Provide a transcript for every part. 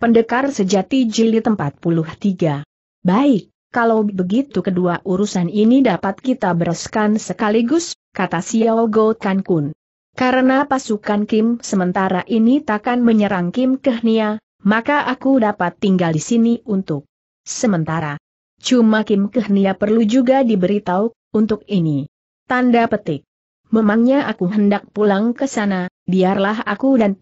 Pendekar sejati jilid 43. Baik, kalau begitu kedua urusan ini dapat kita bereskan sekaligus, kata Xiao Go Kun. Karena pasukan Kim sementara ini takkan menyerang Kim Kehnia, maka aku dapat tinggal di sini untuk sementara. Cuma Kim Kehnia perlu juga diberitahu, untuk ini. Tanda petik memangnya aku hendak pulang ke sana, biarlah aku dan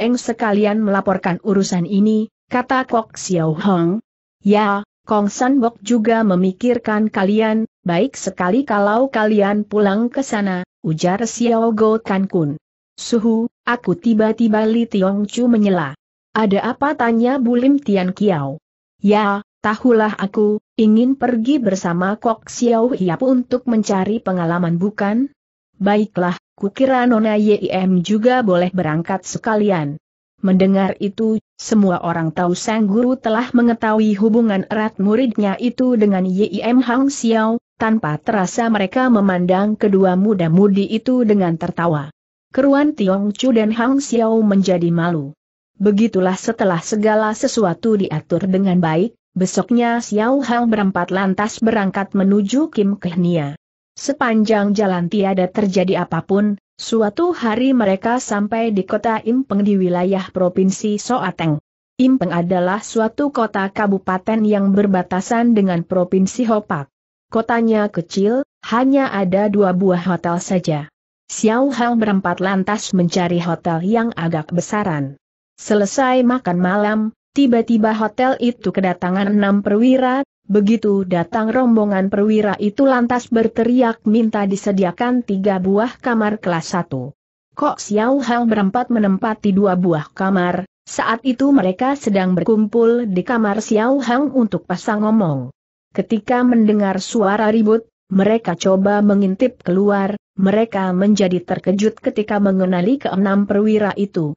Eng sekalian melaporkan urusan ini, kata Kok Xiao Hong. Ya, Kong San Bok juga memikirkan kalian, baik sekali kalau kalian pulang ke sana, ujar Xiao Go Kan Kun. Suhu, aku tiba-tiba Li Tiong Chu menyela. Ada apa tanya Bulim Tian Kiao? Ya, tahulah aku, ingin pergi bersama Kok Xiao Hiap untuk mencari pengalaman bukan? Baiklah, kukira Nona YIM juga boleh berangkat sekalian. Mendengar itu, semua orang tahu Sang Guru telah mengetahui hubungan erat muridnya itu dengan YIM Hang Xiao, tanpa terasa mereka memandang kedua muda-mudi itu dengan tertawa. Keruan Tiong Chu dan Hang Xiao menjadi malu. Begitulah setelah segala sesuatu diatur dengan baik, besoknya Xiao Hang berempat lantas berangkat menuju Kim Kehnia. Sepanjang jalan tiada terjadi apapun, suatu hari mereka sampai di kota Impeng di wilayah Provinsi Soateng. Impeng adalah suatu kota kabupaten yang berbatasan dengan Provinsi Hopak. Kotanya kecil, hanya ada dua buah hotel saja. Xiao Hao berempat lantas mencari hotel yang agak besaran. Selesai makan malam, tiba-tiba hotel itu kedatangan enam perwira, Begitu datang rombongan perwira itu lantas berteriak minta disediakan tiga buah kamar kelas satu. Kok Xiao Hang berempat menempati dua buah kamar, saat itu mereka sedang berkumpul di kamar Xiao Hang untuk pasang ngomong. Ketika mendengar suara ribut, mereka coba mengintip keluar, mereka menjadi terkejut ketika mengenali keenam perwira itu.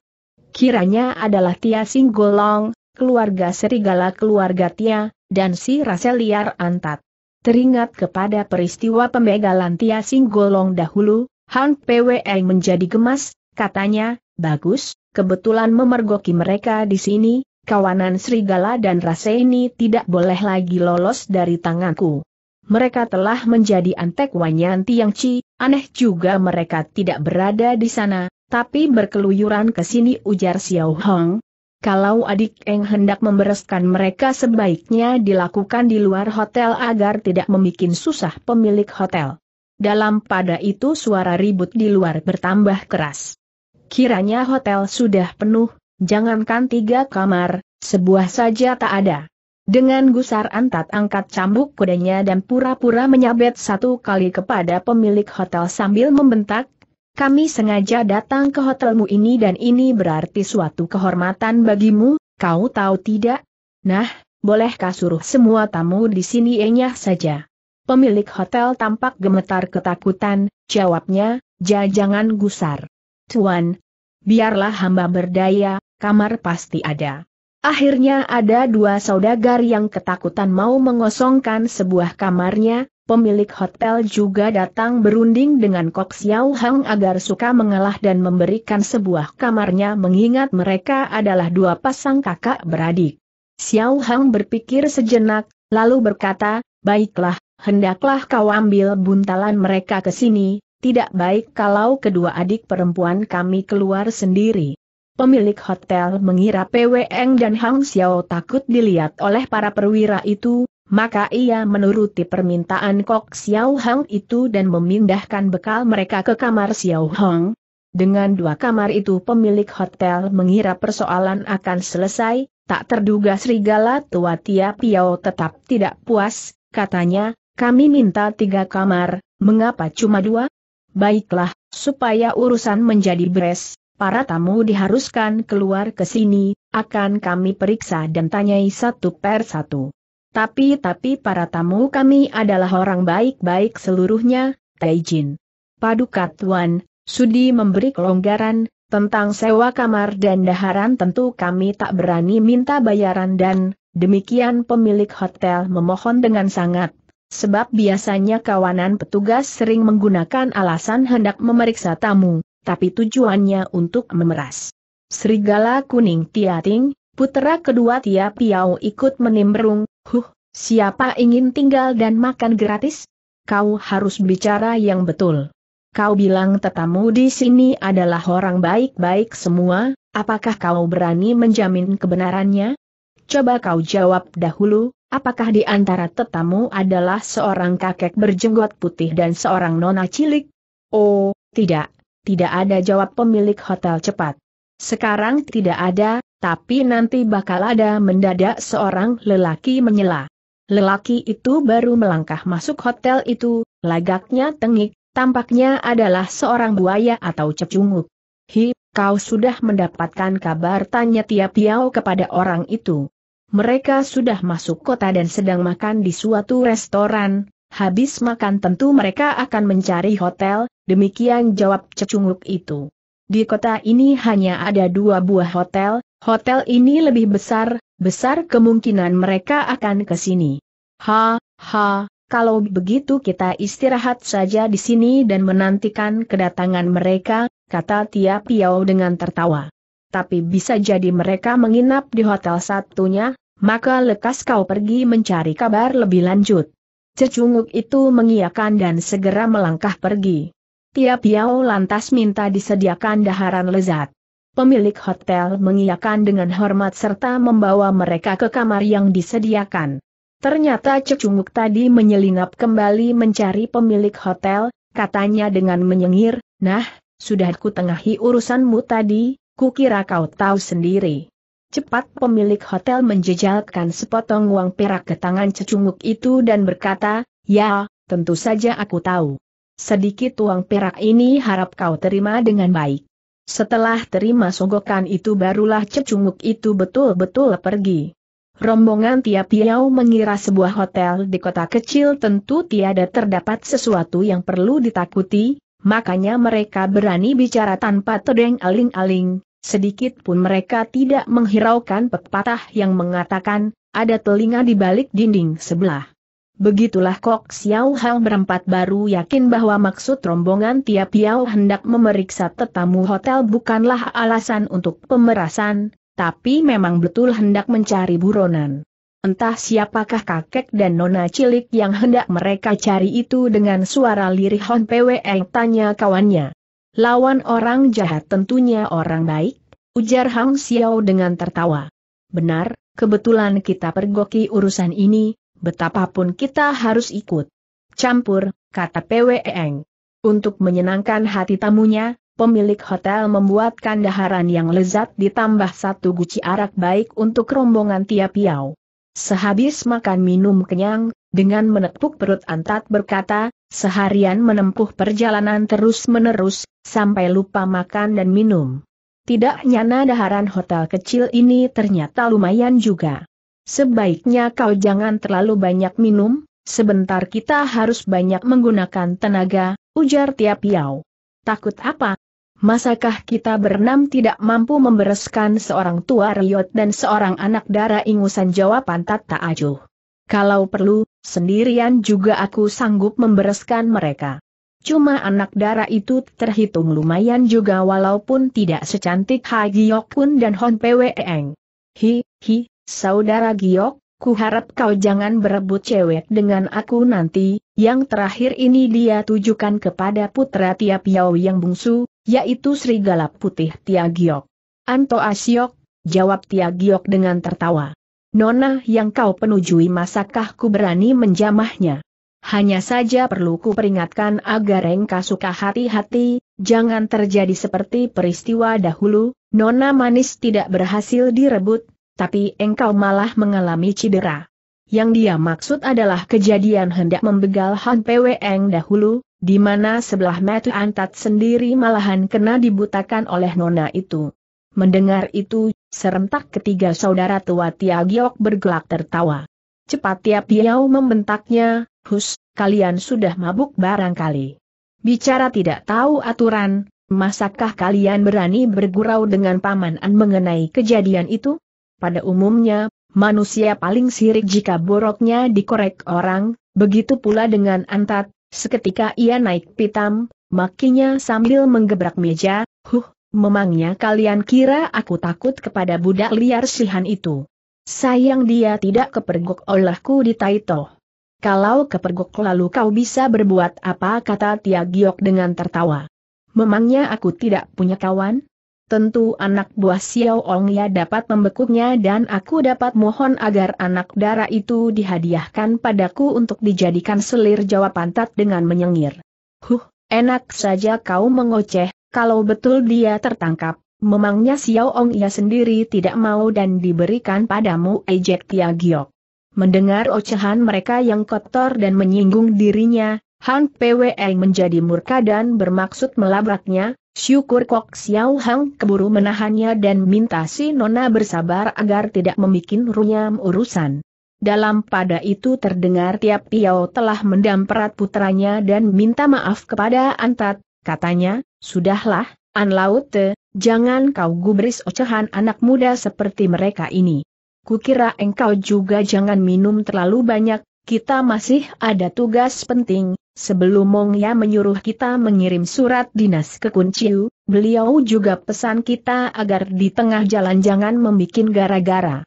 Kiranya adalah Tia Singgolong, keluarga serigala keluarga Tia, dan si rasa liar antat. Teringat kepada peristiwa pembegalan Tia Singgolong Golong dahulu, Han Pwe menjadi gemas, katanya, bagus, kebetulan memergoki mereka di sini, kawanan serigala dan rasa ini tidak boleh lagi lolos dari tanganku. Mereka telah menjadi antek wanyanti yang ci. aneh juga mereka tidak berada di sana, tapi berkeluyuran ke sini ujar Xiao Hong, kalau adik Eng hendak membereskan mereka sebaiknya dilakukan di luar hotel agar tidak membuat susah pemilik hotel. Dalam pada itu suara ribut di luar bertambah keras. Kiranya hotel sudah penuh, jangankan tiga kamar, sebuah saja tak ada. Dengan gusar antat angkat cambuk kudanya dan pura-pura menyabet satu kali kepada pemilik hotel sambil membentak, kami sengaja datang ke hotelmu ini dan ini berarti suatu kehormatan bagimu, kau tahu tidak? Nah, bolehkah suruh semua tamu di sini enyah saja? Pemilik hotel tampak gemetar ketakutan, jawabnya, ja jangan gusar. Tuan, biarlah hamba berdaya, kamar pasti ada. Akhirnya ada dua saudagar yang ketakutan mau mengosongkan sebuah kamarnya, pemilik hotel juga datang berunding dengan Kok Xiao Hang agar suka mengalah dan memberikan sebuah kamarnya mengingat mereka adalah dua pasang kakak beradik. Xiao Hang berpikir sejenak, lalu berkata, baiklah, hendaklah kau ambil buntalan mereka ke sini, tidak baik kalau kedua adik perempuan kami keluar sendiri. Pemilik hotel mengira PWN dan Hang Xiao takut dilihat oleh para perwira itu, maka ia menuruti permintaan Kok Xiao Hang itu dan memindahkan bekal mereka ke kamar Xiao Hong. Dengan dua kamar itu pemilik hotel mengira persoalan akan selesai, tak terduga serigala tua Tia Piao tetap tidak puas, katanya, kami minta tiga kamar, mengapa cuma dua? Baiklah, supaya urusan menjadi beres, para tamu diharuskan keluar ke sini, akan kami periksa dan tanyai satu per satu. Tapi-tapi para tamu kami adalah orang baik-baik seluruhnya, Taijin. Paduka Tuan, Sudi memberi kelonggaran, tentang sewa kamar dan daharan tentu kami tak berani minta bayaran dan, demikian pemilik hotel memohon dengan sangat. Sebab biasanya kawanan petugas sering menggunakan alasan hendak memeriksa tamu, tapi tujuannya untuk memeras. Serigala kuning Tiating, putra kedua Tia Piau ikut menimbrung, Huh, siapa ingin tinggal dan makan gratis? Kau harus bicara yang betul. Kau bilang tetamu di sini adalah orang baik-baik semua, apakah kau berani menjamin kebenarannya? Coba kau jawab dahulu, apakah di antara tetamu adalah seorang kakek berjenggot putih dan seorang nona cilik? Oh, tidak, tidak ada jawab pemilik hotel cepat. Sekarang tidak ada, tapi nanti bakal ada mendadak seorang lelaki menyela. Lelaki itu baru melangkah masuk hotel itu, lagaknya tengik, tampaknya adalah seorang buaya atau cecunguk. Hi, kau sudah mendapatkan kabar tanya tiap Piao kepada orang itu. Mereka sudah masuk kota dan sedang makan di suatu restoran, habis makan tentu mereka akan mencari hotel, demikian jawab cecunguk itu. Di kota ini hanya ada dua buah hotel, Hotel ini lebih besar, besar kemungkinan mereka akan ke sini. Ha, ha, kalau begitu kita istirahat saja di sini dan menantikan kedatangan mereka, kata Tia Piao dengan tertawa. Tapi bisa jadi mereka menginap di hotel satunya, maka lekas kau pergi mencari kabar lebih lanjut. Cecunguk itu mengiakan dan segera melangkah pergi. Tia Piao lantas minta disediakan daharan lezat. Pemilik hotel mengiyakan dengan hormat serta membawa mereka ke kamar yang disediakan. Ternyata Cecunguk tadi menyelinap kembali mencari pemilik hotel, katanya dengan menyengir, Nah, sudah ku tengahi urusanmu tadi, kukira kau tahu sendiri. Cepat pemilik hotel menjejalkan sepotong uang perak ke tangan Cecunguk itu dan berkata, Ya, tentu saja aku tahu. Sedikit uang perak ini harap kau terima dengan baik. Setelah terima sogokan itu barulah cecunguk itu betul-betul pergi. Rombongan tiap Piau mengira sebuah hotel di kota kecil tentu tiada terdapat sesuatu yang perlu ditakuti, makanya mereka berani bicara tanpa tedeng aling-aling, sedikit pun mereka tidak menghiraukan pepatah yang mengatakan, ada telinga di balik dinding sebelah. Begitulah Kok Xiao Hao berempat baru yakin bahwa maksud rombongan tiap Piao hendak memeriksa tetamu hotel bukanlah alasan untuk pemerasan, tapi memang betul hendak mencari buronan. Entah siapakah kakek dan nona cilik yang hendak mereka cari itu dengan suara lirih Hon Pwe tanya kawannya. Lawan orang jahat tentunya orang baik, ujar Hang Xiao dengan tertawa. Benar, kebetulan kita pergoki urusan ini, betapapun kita harus ikut. Campur, kata Eng. Untuk menyenangkan hati tamunya, pemilik hotel membuat kandaharan yang lezat ditambah satu guci arak baik untuk rombongan tiap tiap-piau. Sehabis makan minum kenyang, dengan menepuk perut Antat berkata, seharian menempuh perjalanan terus-menerus, sampai lupa makan dan minum. Tidak nyana daharan hotel kecil ini ternyata lumayan juga. Sebaiknya kau jangan terlalu banyak minum, sebentar kita harus banyak menggunakan tenaga, ujar Tiap Yao. Takut apa? Masakah kita berenam tidak mampu membereskan seorang tua riot dan seorang anak darah ingusan jawaban Tata Ajuh. Kalau perlu, sendirian juga aku sanggup membereskan mereka. Cuma anak darah itu terhitung lumayan juga walaupun tidak secantik Hagiok pun dan Hon Pwe Eng. Hi, hi, Saudara Giok, ku harap kau jangan berebut cewek dengan aku nanti, yang terakhir ini dia tujukan kepada putra Tia Piao yang bungsu, yaitu serigala putih Tia Giok. Anto Asiok, jawab Tia Giok dengan tertawa. Nona yang kau penujui masakah ku berani menjamahnya? Hanya saja perlu ku peringatkan agar engkau suka hati-hati, jangan terjadi seperti peristiwa dahulu, Nona manis tidak berhasil direbut, tapi engkau malah mengalami cedera. Yang dia maksud adalah kejadian hendak membegal Han eng dahulu, di mana sebelah mata antat sendiri malahan kena dibutakan oleh nona itu. Mendengar itu, serentak ketiga saudara tua Tia Giok bergelak tertawa. Cepat tiap diau membentaknya, Hus, kalian sudah mabuk barangkali. Bicara tidak tahu aturan, masakah kalian berani bergurau dengan Paman mengenai kejadian itu? Pada umumnya, manusia paling sirik jika boroknya dikorek orang, begitu pula dengan antat, seketika ia naik pitam, makinya sambil menggebrak meja, huh, memangnya kalian kira aku takut kepada budak liar sihan itu. Sayang dia tidak kepergok olehku di Taito. Kalau kepergok lalu kau bisa berbuat apa kata Tiagiok dengan tertawa. Memangnya aku tidak punya kawan? tentu anak buah Xiao Ong ya dapat membekuknya dan aku dapat mohon agar anak darah itu dihadiahkan padaku untuk dijadikan selir jawab pantat dengan menyengir. Huh, enak saja kau mengoceh, kalau betul dia tertangkap, memangnya Xiao Ong ya sendiri tidak mau dan diberikan padamu ejek Tia Giok. Mendengar ocehan mereka yang kotor dan menyinggung dirinya, Han Pwei menjadi murka dan bermaksud melabraknya, syukur Kok Xiao Hang keburu menahannya dan minta si Nona bersabar agar tidak membuat runyam urusan. Dalam pada itu terdengar tiap Piao telah mendamperat putranya dan minta maaf kepada Antat, katanya, Sudahlah, An Laute, jangan kau gubris ocehan anak muda seperti mereka ini. Kukira engkau juga jangan minum terlalu banyak, kita masih ada tugas penting, sebelum Mong Ya menyuruh kita mengirim surat dinas ke Kunciu, beliau juga pesan kita agar di tengah jalan jangan membuat gara-gara.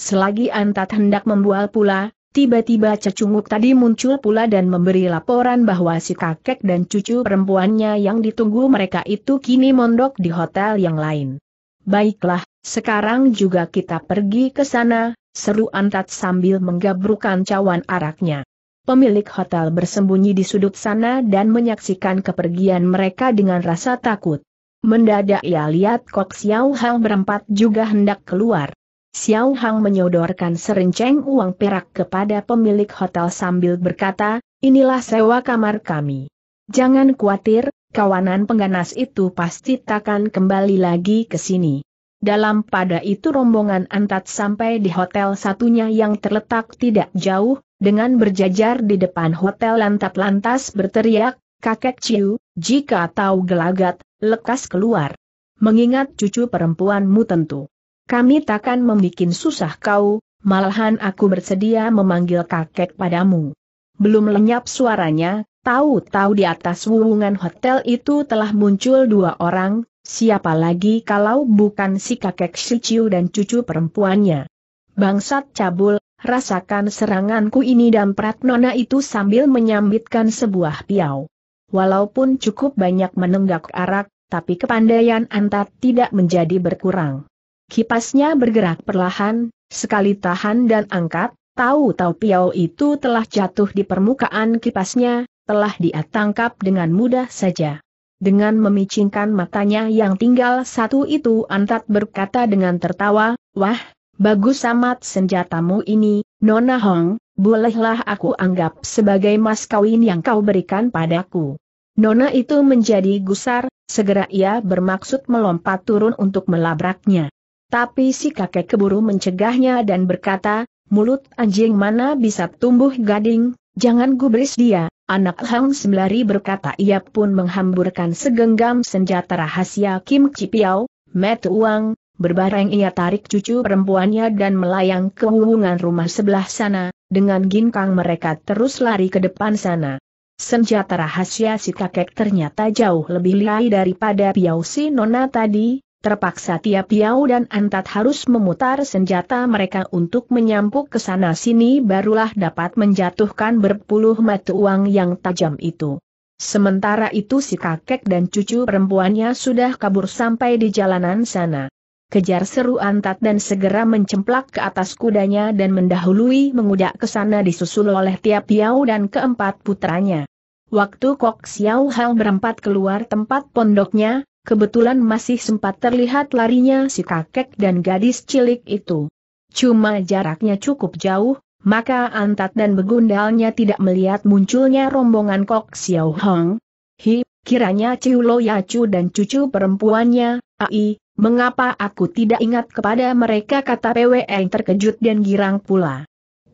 Selagi Antat hendak membual pula, tiba-tiba cecunguk tadi muncul pula dan memberi laporan bahwa si kakek dan cucu perempuannya yang ditunggu mereka itu kini mondok di hotel yang lain. Baiklah, sekarang juga kita pergi ke sana, seru Antat sambil menggabrukan cawan araknya. Pemilik hotel bersembunyi di sudut sana dan menyaksikan kepergian mereka dengan rasa takut. Mendadak ia lihat Kok Xiao Hang berempat juga hendak keluar. Xiao Hang menyodorkan serenceng uang perak kepada pemilik hotel sambil berkata, inilah sewa kamar kami. Jangan khawatir, kawanan pengganas itu pasti takkan kembali lagi ke sini. Dalam pada itu rombongan antat sampai di hotel satunya yang terletak tidak jauh, dengan berjajar di depan hotel lantat lantas berteriak, kakek Ciu, jika tahu gelagat, lekas keluar. Mengingat cucu perempuanmu tentu. Kami takkan membuat susah kau, malahan aku bersedia memanggil kakek padamu. Belum lenyap suaranya, tahu-tahu di atas wuwungan hotel itu telah muncul dua orang, Siapa lagi kalau bukan si kakek Shiciu dan cucu perempuannya? Bangsat cabul, rasakan seranganku ini dan nona itu sambil menyambitkan sebuah piau. Walaupun cukup banyak menenggak arak, tapi kepandaian Antat tidak menjadi berkurang. Kipasnya bergerak perlahan, sekali tahan dan angkat, tahu-tahu piau itu telah jatuh di permukaan kipasnya, telah diatangkap dengan mudah saja. Dengan memicingkan matanya yang tinggal satu itu Antat berkata dengan tertawa, Wah, bagus amat senjatamu ini, Nona Hong, bolehlah aku anggap sebagai mas kawin yang kau berikan padaku. Nona itu menjadi gusar, segera ia bermaksud melompat turun untuk melabraknya. Tapi si kakek keburu mencegahnya dan berkata, mulut anjing mana bisa tumbuh gading, Jangan gubris dia, anak Hang Semlari berkata ia pun menghamburkan segenggam senjata rahasia Kim Cipiao, met uang, berbareng ia tarik cucu perempuannya dan melayang ke hubungan rumah sebelah sana, dengan ginkang mereka terus lari ke depan sana. Senjata rahasia si kakek ternyata jauh lebih liai daripada Piao si Nona tadi, terpaksa tiap Piau dan Antat harus memutar senjata mereka untuk menyampuk ke sana-sini barulah dapat menjatuhkan berpuluh mata uang yang tajam itu. Sementara itu si kakek dan cucu perempuannya sudah kabur sampai di jalanan sana. Kejar seru Antat dan segera mencemplak ke atas kudanya dan mendahului mengudak ke sana disusul oleh tiap Piau dan keempat putranya. Waktu Kok Xiao Hang berempat keluar tempat pondoknya, kebetulan masih sempat terlihat larinya si kakek dan gadis cilik itu. Cuma jaraknya cukup jauh, maka Antat dan begundalnya tidak melihat munculnya rombongan Kok Xiao Hong. Hi, kiranya Ciu Lo Yacu dan cucu perempuannya, Ai, mengapa aku tidak ingat kepada mereka kata yang terkejut dan girang pula.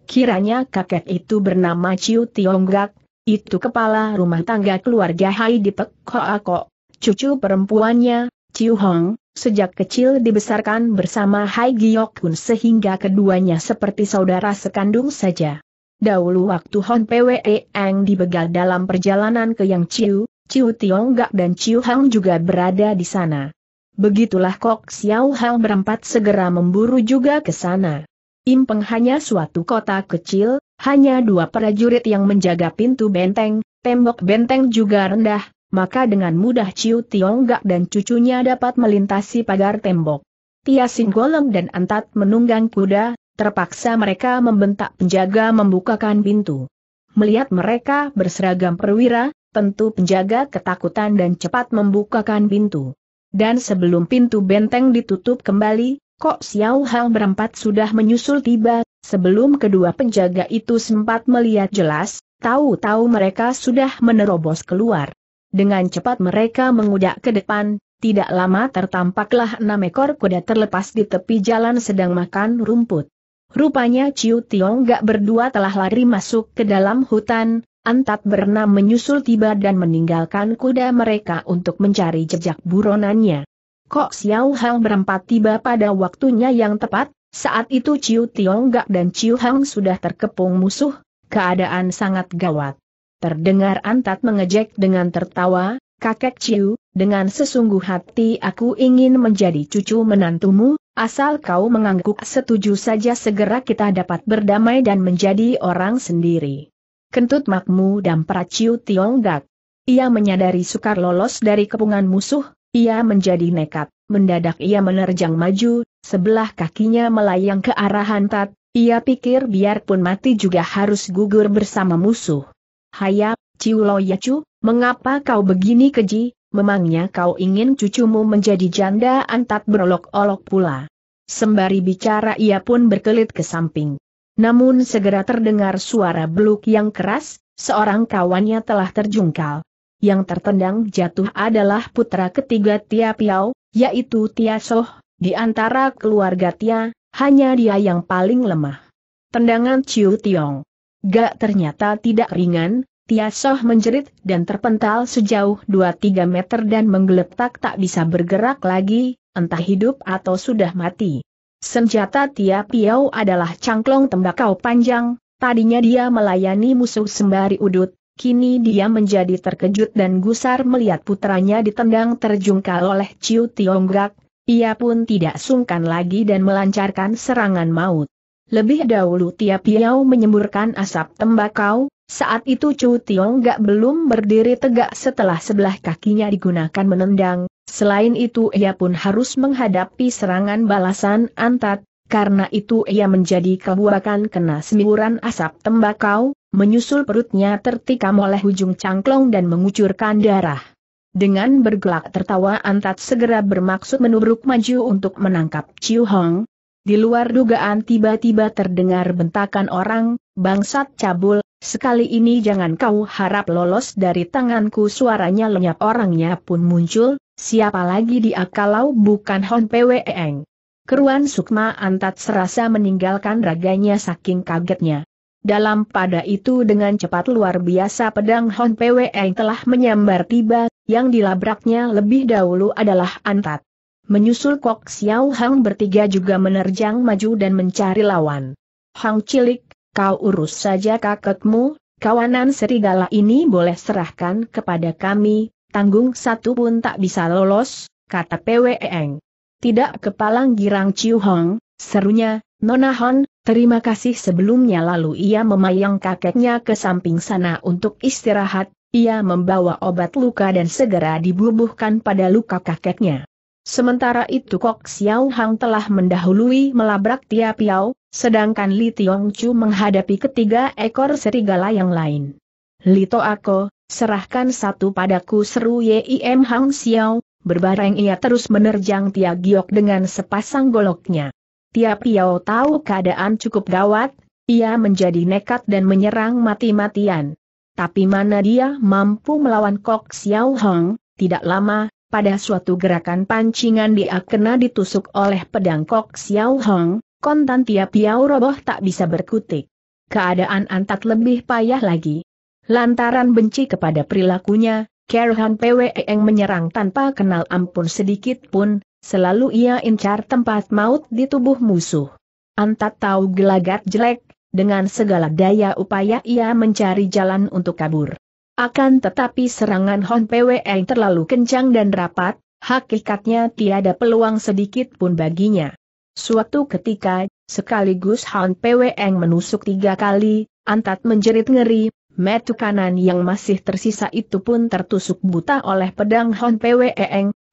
Kiranya kakek itu bernama Ciu Tionggak, itu kepala rumah tangga keluarga Hai di Pek Hoa Kok cucu perempuannya, Chiu Hong, sejak kecil dibesarkan bersama Hai Giok Kun sehingga keduanya seperti saudara sekandung saja. Dahulu waktu Hon Pwe Eng dibegal dalam perjalanan ke Yang Chiu, Chiu Gak dan Chiu Hong juga berada di sana. Begitulah Kok Xiao Hang berempat segera memburu juga ke sana. Impeng hanya suatu kota kecil, hanya dua prajurit yang menjaga pintu benteng, tembok benteng juga rendah, maka dengan mudah Ciu Tionggak dan cucunya dapat melintasi pagar tembok. Tia Singgolong dan Antat menunggang kuda, terpaksa mereka membentak penjaga membukakan pintu. Melihat mereka berseragam perwira, tentu penjaga ketakutan dan cepat membukakan pintu. Dan sebelum pintu benteng ditutup kembali, Kok Xiao Hao berempat sudah menyusul tiba, sebelum kedua penjaga itu sempat melihat jelas, tahu-tahu mereka sudah menerobos keluar. Dengan cepat mereka mengudak ke depan, tidak lama tertampaklah enam ekor kuda terlepas di tepi jalan sedang makan rumput. Rupanya Ciu Tiong gak berdua telah lari masuk ke dalam hutan, Antat bernam menyusul tiba dan meninggalkan kuda mereka untuk mencari jejak buronannya. Kok Xiao Hang berempat tiba pada waktunya yang tepat, saat itu Ciu Tiong Gak dan Ciu Hang sudah terkepung musuh, keadaan sangat gawat. Terdengar Antat mengejek dengan tertawa, kakek Ciu, dengan sesungguh hati aku ingin menjadi cucu menantumu, asal kau mengangguk setuju saja segera kita dapat berdamai dan menjadi orang sendiri. Kentut Makmu dan Praciu tionggak. Ia menyadari sukar lolos dari kepungan musuh, ia menjadi nekat, mendadak ia menerjang maju, sebelah kakinya melayang ke arah Antat, ia pikir biarpun mati juga harus gugur bersama musuh. Hayap, Ciuloyacu, mengapa kau begini keji, memangnya kau ingin cucumu menjadi janda antat berolok-olok pula. Sembari bicara ia pun berkelit ke samping. Namun segera terdengar suara beluk yang keras, seorang kawannya telah terjungkal. Yang tertendang jatuh adalah putra ketiga Tia Piao, yaitu Tia Soh, di antara keluarga Tia, hanya dia yang paling lemah. Tendangan Ciu Tiong Gak ternyata tidak ringan, Tiasoh menjerit dan terpental sejauh 2-3 meter dan menggeletak tak bisa bergerak lagi, entah hidup atau sudah mati. Senjata Tia Piau adalah cangklong tembakau panjang, tadinya dia melayani musuh sembari udut, kini dia menjadi terkejut dan gusar melihat putranya ditendang terjungkal oleh Ciu Tiongkrak, ia pun tidak sungkan lagi dan melancarkan serangan maut. Lebih dahulu tiap Piao menyemburkan asap tembakau, saat itu Chu gak belum berdiri tegak setelah sebelah kakinya digunakan menendang, selain itu ia pun harus menghadapi serangan balasan antat, karena itu ia menjadi kebuakan kena semburan asap tembakau, menyusul perutnya tertikam oleh ujung cangklong dan mengucurkan darah. Dengan bergelak tertawa Antat segera bermaksud menubruk maju untuk menangkap Ciu Hong, di luar dugaan tiba-tiba terdengar bentakan orang, bangsat cabul, sekali ini jangan kau harap lolos dari tanganku suaranya lenyap orangnya pun muncul, siapa lagi dia kalau bukan Hon Eng? Keruan Sukma Antat serasa meninggalkan raganya saking kagetnya. Dalam pada itu dengan cepat luar biasa pedang Hon Eng telah menyambar tiba, yang dilabraknya lebih dahulu adalah Antat. Menyusul Kok Xiao Hang bertiga juga menerjang maju dan mencari lawan. Hang Cilik, kau urus saja kakekmu, kawanan serigala ini boleh serahkan kepada kami, tanggung satu pun tak bisa lolos, kata Eng. Tidak kepalang girang Ciu Hong, serunya, Nona Hon, terima kasih sebelumnya lalu ia memayang kakeknya ke samping sana untuk istirahat, ia membawa obat luka dan segera dibubuhkan pada luka kakeknya. Sementara itu Kok Xiao Hang telah mendahului melabrak Tia Piao, sedangkan Li Tiong Chu menghadapi ketiga ekor serigala yang lain. Li Ako, serahkan satu padaku seru Yim Hang Xiao, berbareng ia terus menerjang Tia Giok dengan sepasang goloknya. Tia Piao tahu keadaan cukup gawat, ia menjadi nekat dan menyerang mati-matian. Tapi mana dia mampu melawan Kok Xiao Hang, tidak lama, pada suatu gerakan pancingan dia kena ditusuk oleh pedang Kok Xiao Hong, kontan tiap piau roboh tak bisa berkutik. Keadaan antat lebih payah lagi. Lantaran benci kepada perilakunya, Kerhan PWE yang menyerang tanpa kenal ampun sedikit pun, selalu ia incar tempat maut di tubuh musuh. Antat tahu gelagat jelek, dengan segala daya upaya ia mencari jalan untuk kabur. Akan tetapi serangan Hon Pwe terlalu kencang dan rapat, hakikatnya tiada peluang sedikit pun baginya. Suatu ketika, sekaligus Hon Pwe menusuk tiga kali, Antat menjerit ngeri, metu kanan yang masih tersisa itu pun tertusuk buta oleh pedang Hon Pwe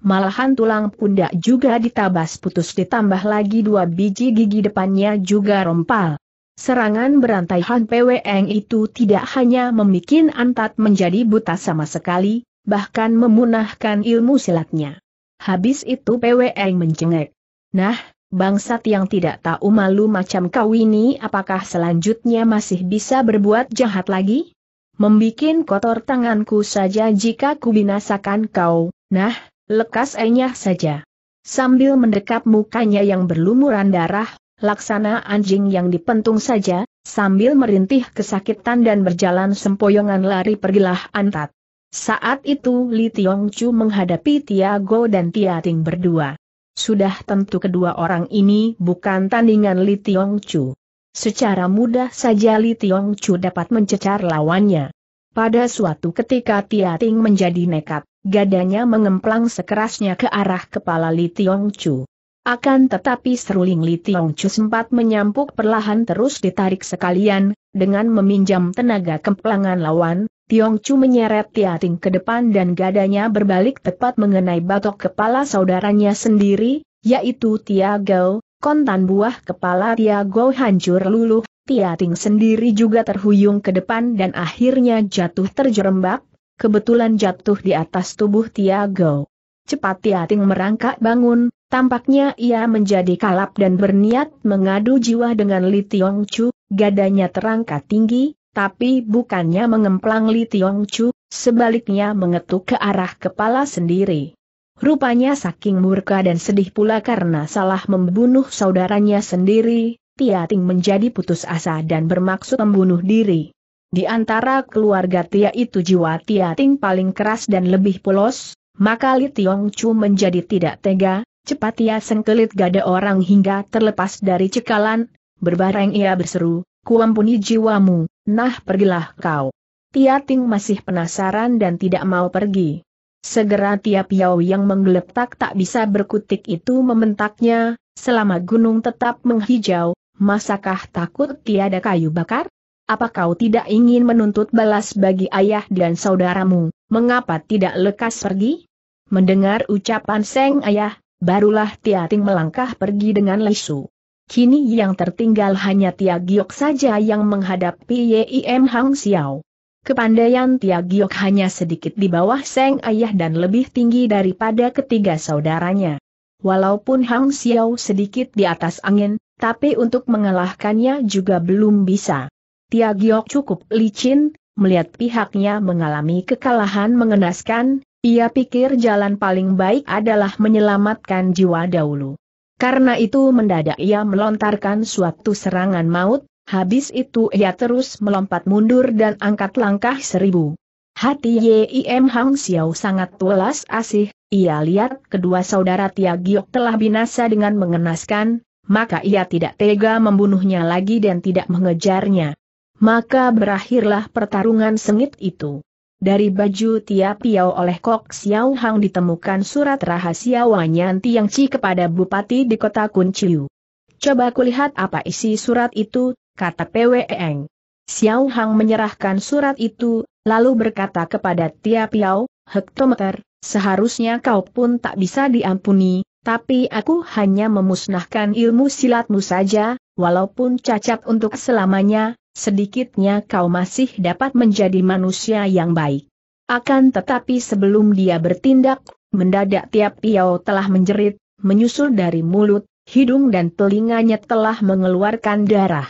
malahan tulang pundak juga ditabas putus ditambah lagi dua biji gigi depannya juga rompal. Serangan berantai Han Pweng itu tidak hanya membuat Antat menjadi buta sama sekali, bahkan memunahkan ilmu silatnya. Habis itu Pweng mencengek. Nah, bangsat yang tidak tahu malu macam kau ini apakah selanjutnya masih bisa berbuat jahat lagi? Membikin kotor tanganku saja jika kubinasakan kau, nah, lekas enyah saja. Sambil mendekap mukanya yang berlumuran darah, laksana anjing yang dipentung saja, sambil merintih kesakitan dan berjalan sempoyongan lari pergilah antat. Saat itu Li Tiong Chu menghadapi Tiago dan Tia Ting berdua. Sudah tentu kedua orang ini bukan tandingan Li Tiong Chu. Secara mudah saja Li Tiong Chu dapat mencecar lawannya. Pada suatu ketika Tia Ting menjadi nekat, gadanya mengemplang sekerasnya ke arah kepala Li Tiong Chu. Akan tetapi seruling Li Tiong Chu sempat menyampuk perlahan terus ditarik sekalian, dengan meminjam tenaga kemplangan lawan, Tiong Chu menyeret Tiating ke depan dan gadanya berbalik tepat mengenai batok kepala saudaranya sendiri, yaitu Tia Gao, kontan buah kepala Tia Gao hancur luluh, Tiating sendiri juga terhuyung ke depan dan akhirnya jatuh terjerembab, kebetulan jatuh di atas tubuh Tia Gao. Cepat Tiating merangkak bangun, Tampaknya ia menjadi kalap dan berniat mengadu jiwa dengan Li Tiong Chu, gadanya terangkat tinggi, tapi bukannya mengemplang Li Tiong Chu, sebaliknya mengetuk ke arah kepala sendiri. Rupanya saking murka dan sedih pula karena salah membunuh saudaranya sendiri, Tia Ting menjadi putus asa dan bermaksud membunuh diri. Di antara keluarga Tia itu jiwa Tia Ting paling keras dan lebih polos, maka Li Tiong Chu menjadi tidak tega, Cepat ia sengkelit gada orang hingga terlepas dari cekalan, berbareng ia berseru, kuampuni jiwamu, nah pergilah kau. Tia Ting masih penasaran dan tidak mau pergi. Segera tiap Piau yang menggeletak tak bisa berkutik itu mementaknya. selama gunung tetap menghijau, masakah takut tiada kayu bakar? Apa kau tidak ingin menuntut balas bagi ayah dan saudaramu, mengapa tidak lekas pergi? Mendengar ucapan Seng Ayah, barulah Tiating melangkah pergi dengan lesu. Kini yang tertinggal hanya Tia Giok saja yang menghadapi Yim Hang Xiao. Kepandaian Tia Giok hanya sedikit di bawah Seng Ayah dan lebih tinggi daripada ketiga saudaranya. Walaupun Hang Xiao sedikit di atas angin, tapi untuk mengalahkannya juga belum bisa. Tia Giok cukup licin, melihat pihaknya mengalami kekalahan mengenaskan, ia pikir jalan paling baik adalah menyelamatkan jiwa dahulu. Karena itu mendadak ia melontarkan suatu serangan maut, habis itu ia terus melompat mundur dan angkat langkah seribu. Hati Yim Hang Xiao sangat welas asih, ia lihat kedua saudara Tia Giok telah binasa dengan mengenaskan, maka ia tidak tega membunuhnya lagi dan tidak mengejarnya. Maka berakhirlah pertarungan sengit itu. Dari baju Tia Piao oleh Kok Xiao Hang ditemukan surat rahasia Wanyan Tiang Chi kepada Bupati di kota Kunciu. Coba kulihat apa isi surat itu, kata PWEng. Xiao Hang menyerahkan surat itu, lalu berkata kepada Tia Piao, Hektometer, seharusnya kau pun tak bisa diampuni, tapi aku hanya memusnahkan ilmu silatmu saja, walaupun cacat untuk selamanya, Sedikitnya kau masih dapat menjadi manusia yang baik. Akan tetapi sebelum dia bertindak, mendadak tiap piau telah menjerit, menyusul dari mulut, hidung dan telinganya telah mengeluarkan darah.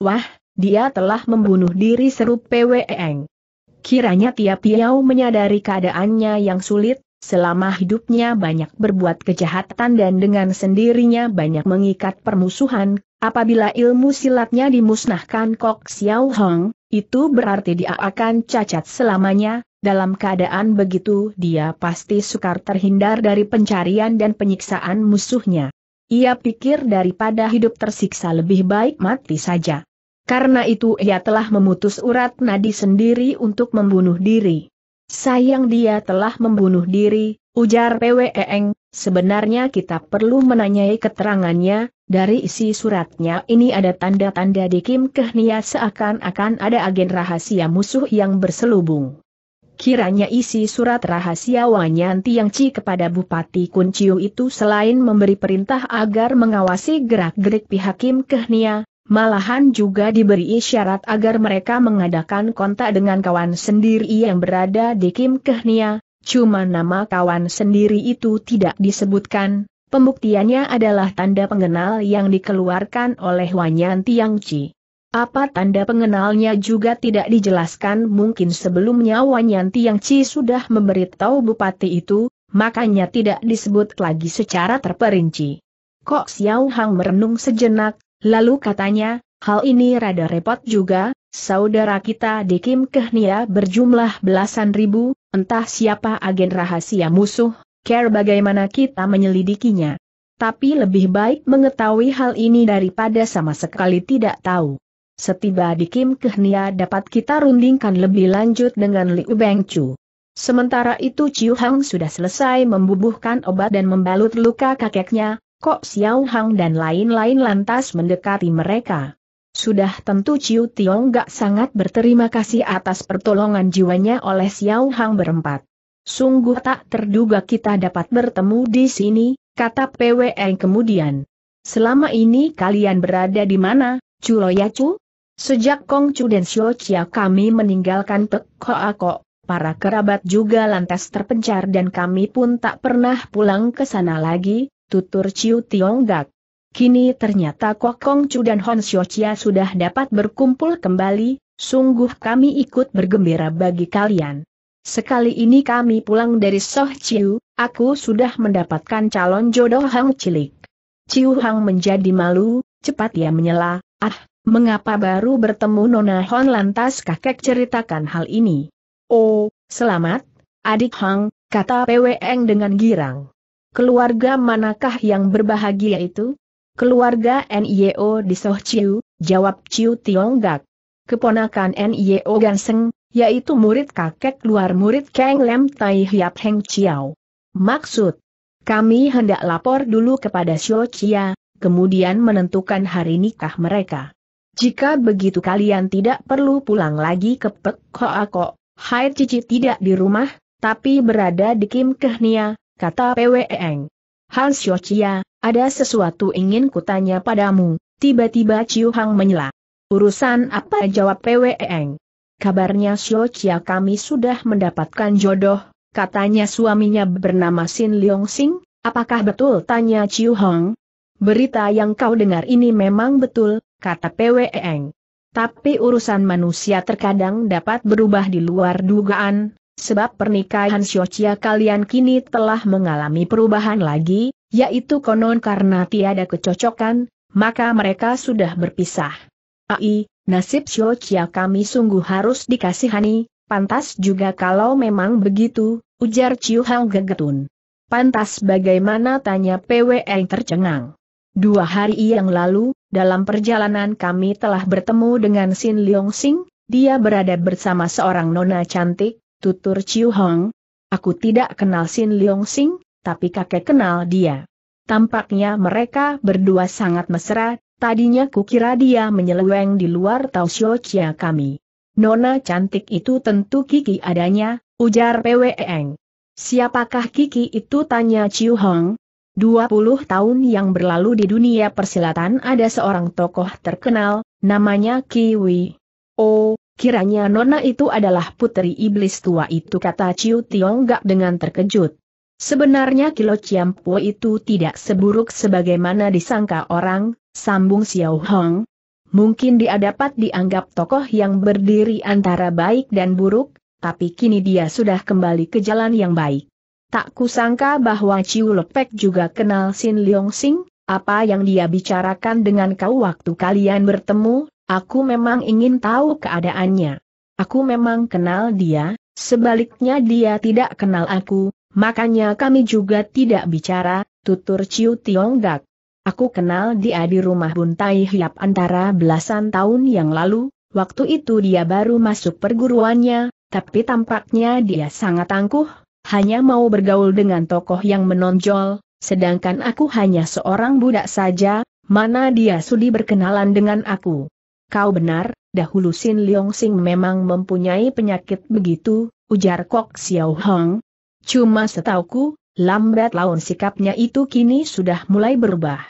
Wah, dia telah membunuh diri seru Eng. Kiranya Tiap Piau menyadari keadaannya yang sulit, selama hidupnya banyak berbuat kejahatan dan dengan sendirinya banyak mengikat permusuhan, apabila ilmu silatnya dimusnahkan Kok Xiao Hong, itu berarti dia akan cacat selamanya, dalam keadaan begitu dia pasti sukar terhindar dari pencarian dan penyiksaan musuhnya. Ia pikir daripada hidup tersiksa lebih baik mati saja. Karena itu ia telah memutus urat nadi sendiri untuk membunuh diri. Sayang dia telah membunuh diri, ujar PWEeng, sebenarnya kita perlu menanyai keterangannya, dari isi suratnya ini ada tanda-tanda di Kim Kehnia seakan-akan ada agen rahasia musuh yang berselubung. Kiranya isi surat rahasia Wanyanti yang Ci kepada Bupati Kunciu itu selain memberi perintah agar mengawasi gerak-gerik pihak Kim Kehnia, Malahan juga diberi isyarat agar mereka mengadakan kontak dengan kawan sendiri yang berada di Kim Kehnia, cuma nama kawan sendiri itu tidak disebutkan, pembuktiannya adalah tanda pengenal yang dikeluarkan oleh Wanyan Ci. Apa tanda pengenalnya juga tidak dijelaskan mungkin sebelumnya Wanyan Ci sudah memberitahu bupati itu, makanya tidak disebut lagi secara terperinci. Kok Xiao Hang merenung sejenak, Lalu katanya, hal ini rada repot juga, saudara kita di Kim Kehnia berjumlah belasan ribu, entah siapa agen rahasia musuh, care bagaimana kita menyelidikinya. Tapi lebih baik mengetahui hal ini daripada sama sekali tidak tahu. Setiba di Kim Kehnia dapat kita rundingkan lebih lanjut dengan Liu Bengcu. Sementara itu Ciuhang Hang sudah selesai membubuhkan obat dan membalut luka kakeknya, Kok Xiao Hang dan lain-lain lantas mendekati mereka. Sudah tentu Ciu Tiong gak sangat berterima kasih atas pertolongan jiwanya oleh Xiao Hang berempat. Sungguh tak terduga kita dapat bertemu di sini, kata PWN kemudian. Selama ini kalian berada di mana, Chu Chu? Sejak Kong Chu dan Xiao Chia kami meninggalkan Pek Hoa para kerabat juga lantas terpencar dan kami pun tak pernah pulang ke sana lagi, tutur Ciu Tiong Gak. Kini ternyata Kong Chu dan Hon Xiu Chia sudah dapat berkumpul kembali, sungguh kami ikut bergembira bagi kalian. Sekali ini kami pulang dari Soh Ciu, aku sudah mendapatkan calon jodoh Hang Cilik. Ciu Hang menjadi malu, cepat ia menyela, ah, mengapa baru bertemu Nona Hon lantas kakek ceritakan hal ini. Oh, selamat, adik Hang, kata Pweng dengan girang. Keluarga manakah yang berbahagia itu? Keluarga NIO di Soh Chiu, jawab Chiu Tionggak. Keponakan NIO Ganseng, yaitu murid kakek luar murid Kang Lem Tai Hiap Heng Chiao. Maksud, kami hendak lapor dulu kepada Soh Chia, kemudian menentukan hari nikah mereka. Jika begitu kalian tidak perlu pulang lagi ke Pek Hoa Ko, Hai Cici tidak di rumah, tapi berada di Kim Kehnia, kata PWEng. Hans Yochia, ada sesuatu ingin kutanya padamu, tiba-tiba Ciu Hang menyela. Urusan apa jawab Eng. Kabarnya Yochia kami sudah mendapatkan jodoh, katanya suaminya bernama Sin Leong Sing, apakah betul tanya Ciu Hang? Berita yang kau dengar ini memang betul, kata Eng. Tapi urusan manusia terkadang dapat berubah di luar dugaan, Sebab pernikahan Siocia kalian kini telah mengalami perubahan lagi, yaitu konon karena tiada kecocokan, maka mereka sudah berpisah. Ai, nasib Siocia kami sungguh harus dikasihani, pantas juga kalau memang begitu, ujar Ciu Hang Gegetun. Pantas bagaimana tanya yang tercengang. Dua hari yang lalu, dalam perjalanan kami telah bertemu dengan Sin Leong Sing, dia berada bersama seorang nona cantik, Tutur Chiu Hong, aku tidak kenal Sin Leong Sing, tapi kakek kenal dia. Tampaknya mereka berdua sangat mesra, tadinya kukira dia menyeleweng di luar Tao Chia kami. Nona cantik itu tentu Kiki adanya, ujar Pweng. E Siapakah Kiki itu tanya Chiu Hong? 20 tahun yang berlalu di dunia persilatan ada seorang tokoh terkenal, namanya Kiwi. Oh, Kiranya Nona itu adalah putri iblis tua itu kata Ciu Gak dengan terkejut. Sebenarnya Kilo Ciampo itu tidak seburuk sebagaimana disangka orang, sambung Xiao Hong. Mungkin dia dapat dianggap tokoh yang berdiri antara baik dan buruk, tapi kini dia sudah kembali ke jalan yang baik. Tak kusangka bahwa Ciu Lepek juga kenal Sin Leong Sing, apa yang dia bicarakan dengan kau waktu kalian bertemu, Aku memang ingin tahu keadaannya. Aku memang kenal dia, sebaliknya dia tidak kenal aku, makanya kami juga tidak bicara, tutur Ciu Gak. Aku kenal dia di rumah Buntai Hiap antara belasan tahun yang lalu, waktu itu dia baru masuk perguruannya, tapi tampaknya dia sangat tangguh, hanya mau bergaul dengan tokoh yang menonjol, sedangkan aku hanya seorang budak saja, mana dia sudi berkenalan dengan aku. Kau benar, dahulu Sin Leong Sing memang mempunyai penyakit begitu, ujar Kok Xiao Hong. Cuma setauku, lambat laun sikapnya itu kini sudah mulai berubah.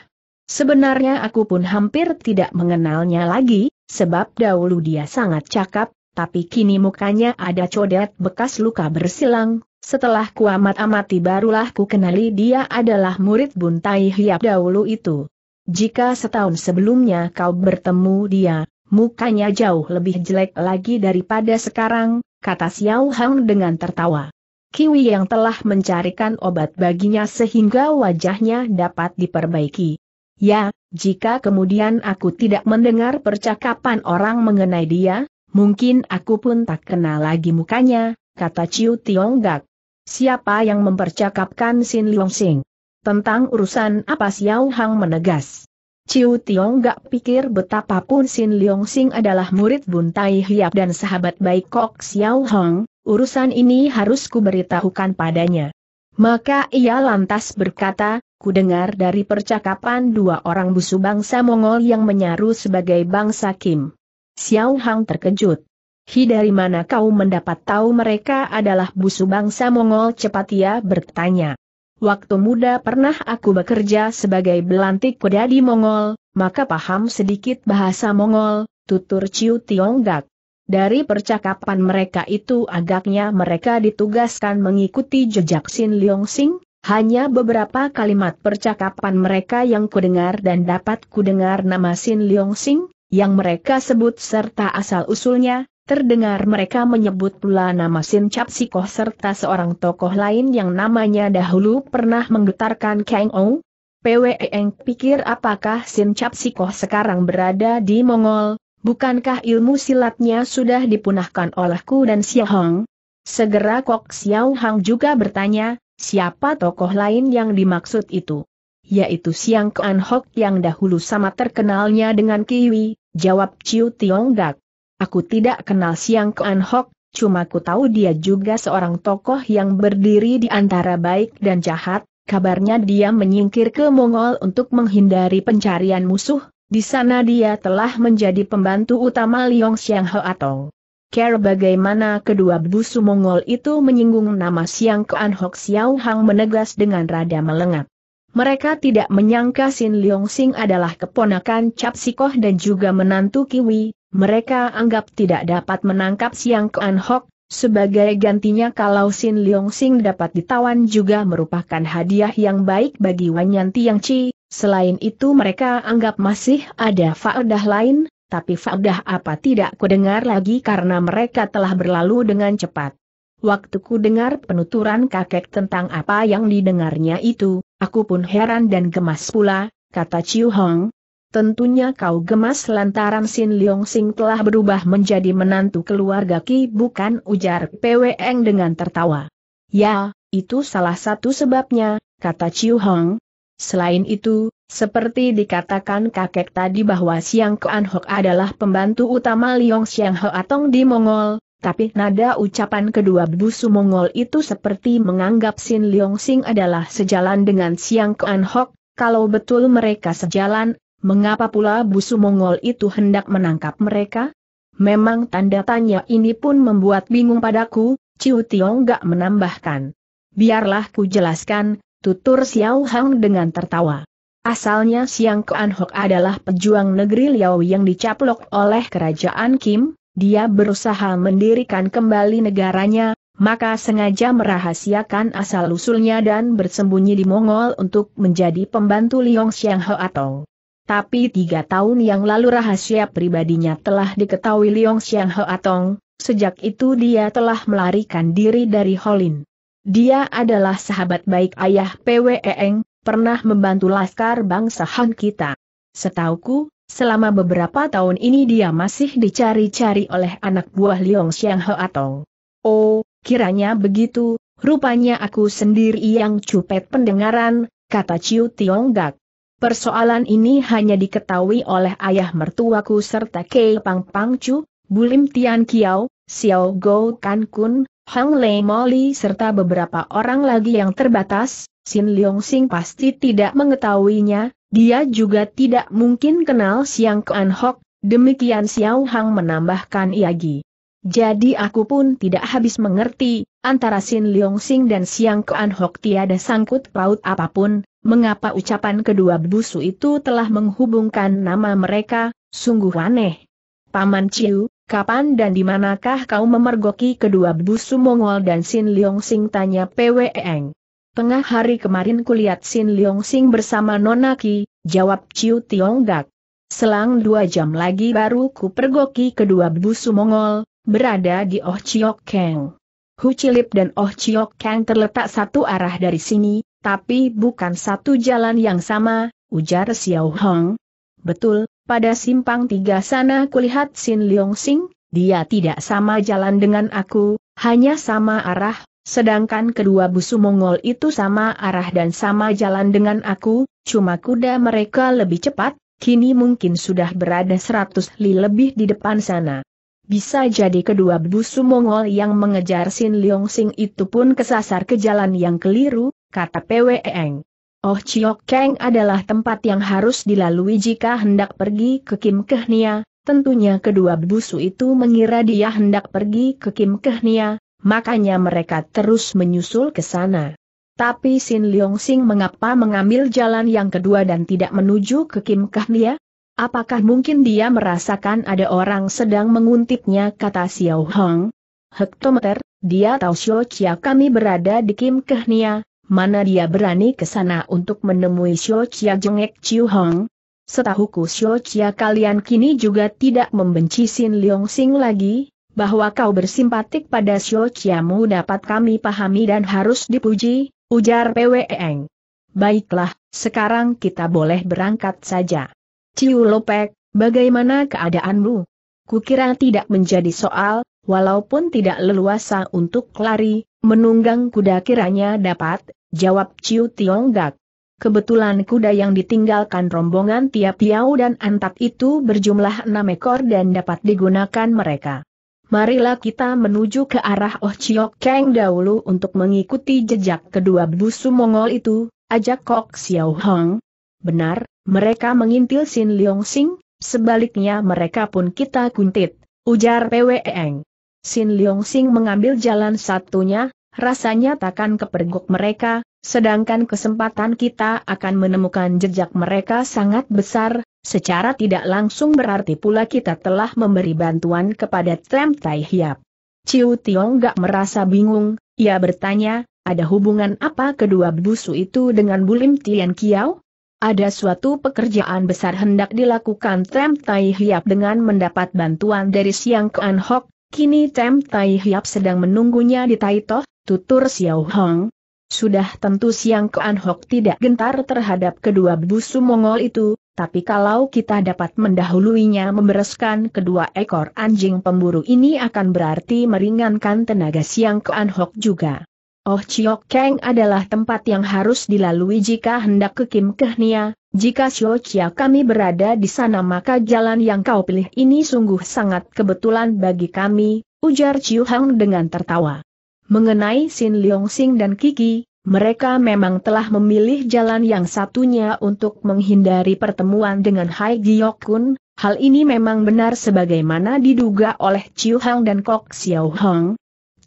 Sebenarnya aku pun hampir tidak mengenalnya lagi, sebab dahulu dia sangat cakap, tapi kini mukanya ada codet bekas luka bersilang, setelah ku amat-amati barulah ku kenali dia adalah murid buntai hiap dahulu itu. Jika setahun sebelumnya kau bertemu dia, mukanya jauh lebih jelek lagi daripada sekarang, kata Xiao Hang dengan tertawa. Kiwi yang telah mencarikan obat baginya sehingga wajahnya dapat diperbaiki. Ya, jika kemudian aku tidak mendengar percakapan orang mengenai dia, mungkin aku pun tak kenal lagi mukanya, kata Chiu Tiong Gak. Siapa yang mempercakapkan Sin Long Sing? Tentang urusan apa Xiao Hang menegas. Ciu Tiong gak pikir betapapun Sin Leong Sing adalah murid buntai hiap dan sahabat baik Kok Xiao Hang, urusan ini harus kuberitahukan padanya. Maka ia lantas berkata, ku dengar dari percakapan dua orang busu bangsa Mongol yang menyaru sebagai bangsa Kim. Xiao Hang terkejut. Hi dari mana kau mendapat tahu mereka adalah busu bangsa Mongol cepat ia bertanya. Waktu muda pernah aku bekerja sebagai belantik kuda di Mongol, maka paham sedikit bahasa Mongol, tutur Ciu Tionggak. Dari percakapan mereka itu agaknya mereka ditugaskan mengikuti jejak Sin Leong Sing, hanya beberapa kalimat percakapan mereka yang kudengar dan dapat kudengar nama Sin Leong Sing, yang mereka sebut serta asal-usulnya, Terdengar mereka menyebut pula nama Sin Chap Sikoh serta seorang tokoh lain yang namanya dahulu pernah menggetarkan Kang Ou. Pweng pikir apakah Sin Chap Sikoh sekarang berada di Mongol, bukankah ilmu silatnya sudah dipunahkan olehku dan Xia Hong? Segera Kok Xiao Hang juga bertanya, siapa tokoh lain yang dimaksud itu? Yaitu Siang Kuan Hok yang dahulu sama terkenalnya dengan Kiwi, jawab Chiu Tiong Gak. Aku tidak kenal Siang Kuan Hok, cuma ku tahu dia juga seorang tokoh yang berdiri di antara baik dan jahat, kabarnya dia menyingkir ke Mongol untuk menghindari pencarian musuh, di sana dia telah menjadi pembantu utama Liong Xiang atau. Care bagaimana kedua busu Mongol itu menyinggung nama Siang Kuan Hok Xiao Hang menegas dengan rada melengat. Mereka tidak menyangka Sin Leong Sing adalah keponakan Cap Sikoh dan juga menantu Kiwi, mereka anggap tidak dapat menangkap Siang Kuan Hok, sebagai gantinya kalau Sin Leong Sing dapat ditawan juga merupakan hadiah yang baik bagi Wanyan Tiang Chi, selain itu mereka anggap masih ada faedah lain, tapi faedah apa tidak kudengar lagi karena mereka telah berlalu dengan cepat. Waktu ku dengar penuturan kakek tentang apa yang didengarnya itu, aku pun heran dan gemas pula, kata Ciu Hong, Tentunya kau gemas lantaran Sin Leong Sing telah berubah menjadi menantu keluarga Ki bukan ujar Peweng dengan tertawa. Ya, itu salah satu sebabnya, kata Chiu Hong. Selain itu, seperti dikatakan kakek tadi bahwa Siang Kuan Hok adalah pembantu utama Leong Siang Ho Atong di Mongol, tapi nada ucapan kedua busu Mongol itu seperti menganggap Sin Leong Sing adalah sejalan dengan Siang Kuan Hok, kalau betul mereka sejalan, Mengapa pula busu Mongol itu hendak menangkap mereka? Memang tanda tanya ini pun membuat bingung padaku, Ciu Tiong gak menambahkan. Biarlah ku jelaskan, tutur Xiao Hang dengan tertawa. Asalnya Siang Kuan Hok adalah pejuang negeri Liao yang dicaplok oleh kerajaan Kim, dia berusaha mendirikan kembali negaranya, maka sengaja merahasiakan asal-usulnya dan bersembunyi di Mongol untuk menjadi pembantu Liong Xiang Atong. Tapi tiga tahun yang lalu rahasia pribadinya telah diketahui Liong Xiang Tong. sejak itu dia telah melarikan diri dari Holin. Dia adalah sahabat baik ayah Eng, pernah membantu laskar bangsa Han kita. Setauku, selama beberapa tahun ini dia masih dicari-cari oleh anak buah Liong Xiang Tong. Oh, kiranya begitu, rupanya aku sendiri yang cupet pendengaran, kata Ciu Tiong Gak. Persoalan ini hanya diketahui oleh ayah mertuaku serta Kei Pang Pang Chu, Bulim Tian Kiao, Xiao Go Kan Kun, Hang Lei Moli serta beberapa orang lagi yang terbatas, Xin Leong Sing pasti tidak mengetahuinya, dia juga tidak mungkin kenal Siang Kuan Hok, demikian Xiao Hang menambahkan Iagi. Jadi aku pun tidak habis mengerti, antara Xin Leong Sing dan Siang Kuan Hok tiada sangkut paut apapun, Mengapa ucapan kedua busu itu telah menghubungkan nama mereka, sungguh aneh. Paman Ciu, kapan dan di manakah kau memergoki kedua busu Mongol dan Sin Leong Sing tanya PWE Eng. Tengah hari kemarin kulihat Sin Leong Sing bersama Nonaki, jawab Ciu Gak. Selang dua jam lagi baru ku pergoki kedua busu Mongol, berada di Oh Chiok Keng. Hu Chilip dan Oh Chiok Kang terletak satu arah dari sini, tapi bukan satu jalan yang sama, ujar Xiao Hong. Betul, pada simpang tiga sana kulihat Sin Leong Sing, dia tidak sama jalan dengan aku, hanya sama arah, sedangkan kedua busu Mongol itu sama arah dan sama jalan dengan aku, cuma kuda mereka lebih cepat, kini mungkin sudah berada seratus li lebih di depan sana. Bisa jadi kedua busu Mongol yang mengejar Sin Leong Sing itu pun kesasar ke jalan yang keliru, kata Pwe Eng. Oh Chiok Kang adalah tempat yang harus dilalui jika hendak pergi ke Kim Kehnia, tentunya kedua busu itu mengira dia hendak pergi ke Kim Kehnia, makanya mereka terus menyusul ke sana. Tapi Sin Leong Sing mengapa mengambil jalan yang kedua dan tidak menuju ke Kim Kehnia? Apakah mungkin dia merasakan ada orang sedang menguntitnya kata Xiao Hong? Hektometer, dia tahu Xiao Chia kami berada di Kim Kehnia, mana dia berani ke sana untuk menemui Xiao Chia jengek Chiu Hong? Setahuku Xiao Chia kalian kini juga tidak membenci Sin Leong Sing lagi, bahwa kau bersimpatik pada Xiao mu dapat kami pahami dan harus dipuji, ujar Eng. Baiklah, sekarang kita boleh berangkat saja. Ciu Lopek, bagaimana keadaanmu? Kukira tidak menjadi soal, walaupun tidak leluasa untuk lari, menunggang kuda kiranya dapat, jawab Ciu Tionggak. Kebetulan kuda yang ditinggalkan rombongan Tiap tiau dan Antat itu berjumlah enam ekor dan dapat digunakan mereka. Marilah kita menuju ke arah Oh Chiok Kang dahulu untuk mengikuti jejak kedua busu Mongol itu, ajak Kok Xiao Hong, Benar, mereka mengintil Sin Leong Sing, sebaliknya mereka pun kita kuntit, ujar Eng. Sin Leong Sing mengambil jalan satunya, rasanya takkan kepergok mereka, sedangkan kesempatan kita akan menemukan jejak mereka sangat besar, secara tidak langsung berarti pula kita telah memberi bantuan kepada Trem Tai Hiap. Ciu Tiong gak merasa bingung, ia bertanya, ada hubungan apa kedua busu itu dengan Bulim Tian Kiao? Ada suatu pekerjaan besar hendak dilakukan Tem Tai Hiap dengan mendapat bantuan dari Siang Kuan Hok, kini Tem Tai Hiap sedang menunggunya di Taito, tutur Xiao Hong. Sudah tentu Siang Kuan Hok tidak gentar terhadap kedua busu Mongol itu, tapi kalau kita dapat mendahuluinya membereskan kedua ekor anjing pemburu ini akan berarti meringankan tenaga Siang Kuan Hok juga. Oh Chiok Kang adalah tempat yang harus dilalui jika hendak ke Kim Kehnia, jika Xiao Chia kami berada di sana maka jalan yang kau pilih ini sungguh sangat kebetulan bagi kami, ujar Chiu Hang dengan tertawa. Mengenai Sin Leong Sing dan Kiki, mereka memang telah memilih jalan yang satunya untuk menghindari pertemuan dengan Hai Giok Kun, hal ini memang benar sebagaimana diduga oleh Chiu Hang dan Kok Xiao Hong,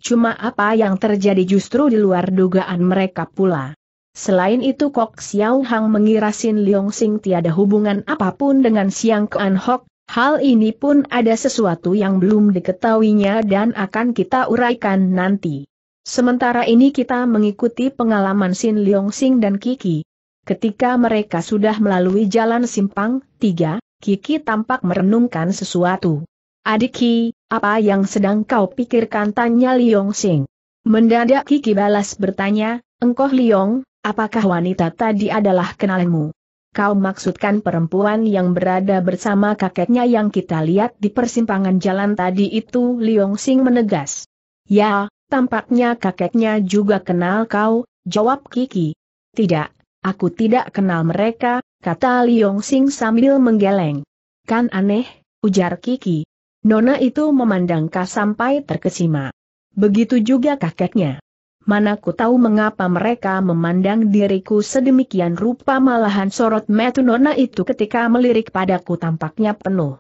Cuma apa yang terjadi justru di luar dugaan mereka pula. Selain itu Kok Xiao Hang mengira Sin Leong Sing tiada hubungan apapun dengan Siang Kuan Hok, hal ini pun ada sesuatu yang belum diketahuinya dan akan kita uraikan nanti. Sementara ini kita mengikuti pengalaman Sin Leong Sing dan Kiki. Ketika mereka sudah melalui jalan simpang, tiga, Kiki tampak merenungkan sesuatu. Adiki, apa yang sedang kau pikirkan tanya Liong Sing. Mendadak Kiki balas bertanya, engkau Liong, apakah wanita tadi adalah kenalanmu? Kau maksudkan perempuan yang berada bersama kakeknya yang kita lihat di persimpangan jalan tadi itu Liong Sing menegas. Ya, tampaknya kakeknya juga kenal kau, jawab Kiki. Tidak, aku tidak kenal mereka, kata Liong Sing sambil menggeleng. Kan aneh, ujar Kiki. Nona itu memandang Kak sampai terkesima. Begitu juga kakeknya. Mana ku tahu mengapa mereka memandang diriku sedemikian rupa malahan sorot metu Nona itu ketika melirik padaku tampaknya penuh.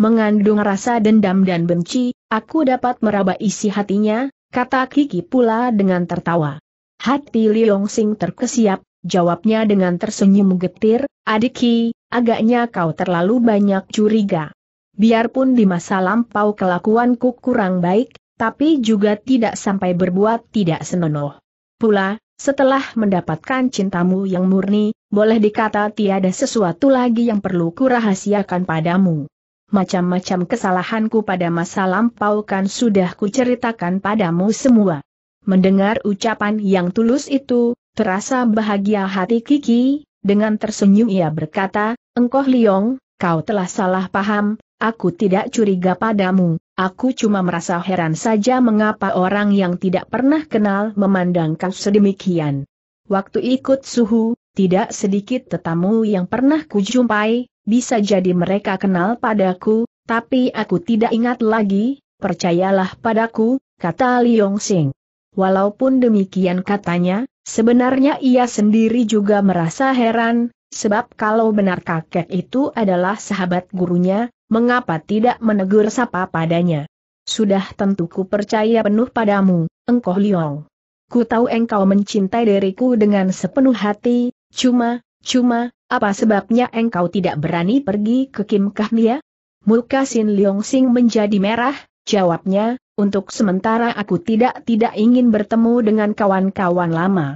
Mengandung rasa dendam dan benci, aku dapat meraba isi hatinya, kata Kiki pula dengan tertawa. Hati Liong Sing terkesiap, jawabnya dengan tersenyum getir, Adik Ki, agaknya kau terlalu banyak curiga. Biarpun di masa lampau kelakuanku kurang baik, tapi juga tidak sampai berbuat tidak senonoh. Pula, setelah mendapatkan cintamu yang murni, boleh dikata tiada sesuatu lagi yang perlu kurahasiakan padamu. Macam-macam kesalahanku pada masa lampau kan sudah kuceritakan padamu semua. Mendengar ucapan yang tulus itu, terasa bahagia hati Kiki, dengan tersenyum ia berkata, Engkoh Liong, kau telah salah paham, Aku tidak curiga padamu, aku cuma merasa heran saja mengapa orang yang tidak pernah kenal memandang kau sedemikian. Waktu ikut suhu, tidak sedikit tetamu yang pernah kujumpai, bisa jadi mereka kenal padaku, tapi aku tidak ingat lagi, percayalah padaku, kata Liong Sing. Walaupun demikian katanya, sebenarnya ia sendiri juga merasa heran, sebab kalau benar kakek itu adalah sahabat gurunya, mengapa tidak menegur sapa padanya? Sudah tentu ku percaya penuh padamu, engkau Liong. Ku tahu engkau mencintai diriku dengan sepenuh hati, cuma, cuma, apa sebabnya engkau tidak berani pergi ke Kim Kahnia? Muka Sin Liong Sing menjadi merah, jawabnya, untuk sementara aku tidak-tidak ingin bertemu dengan kawan-kawan lama.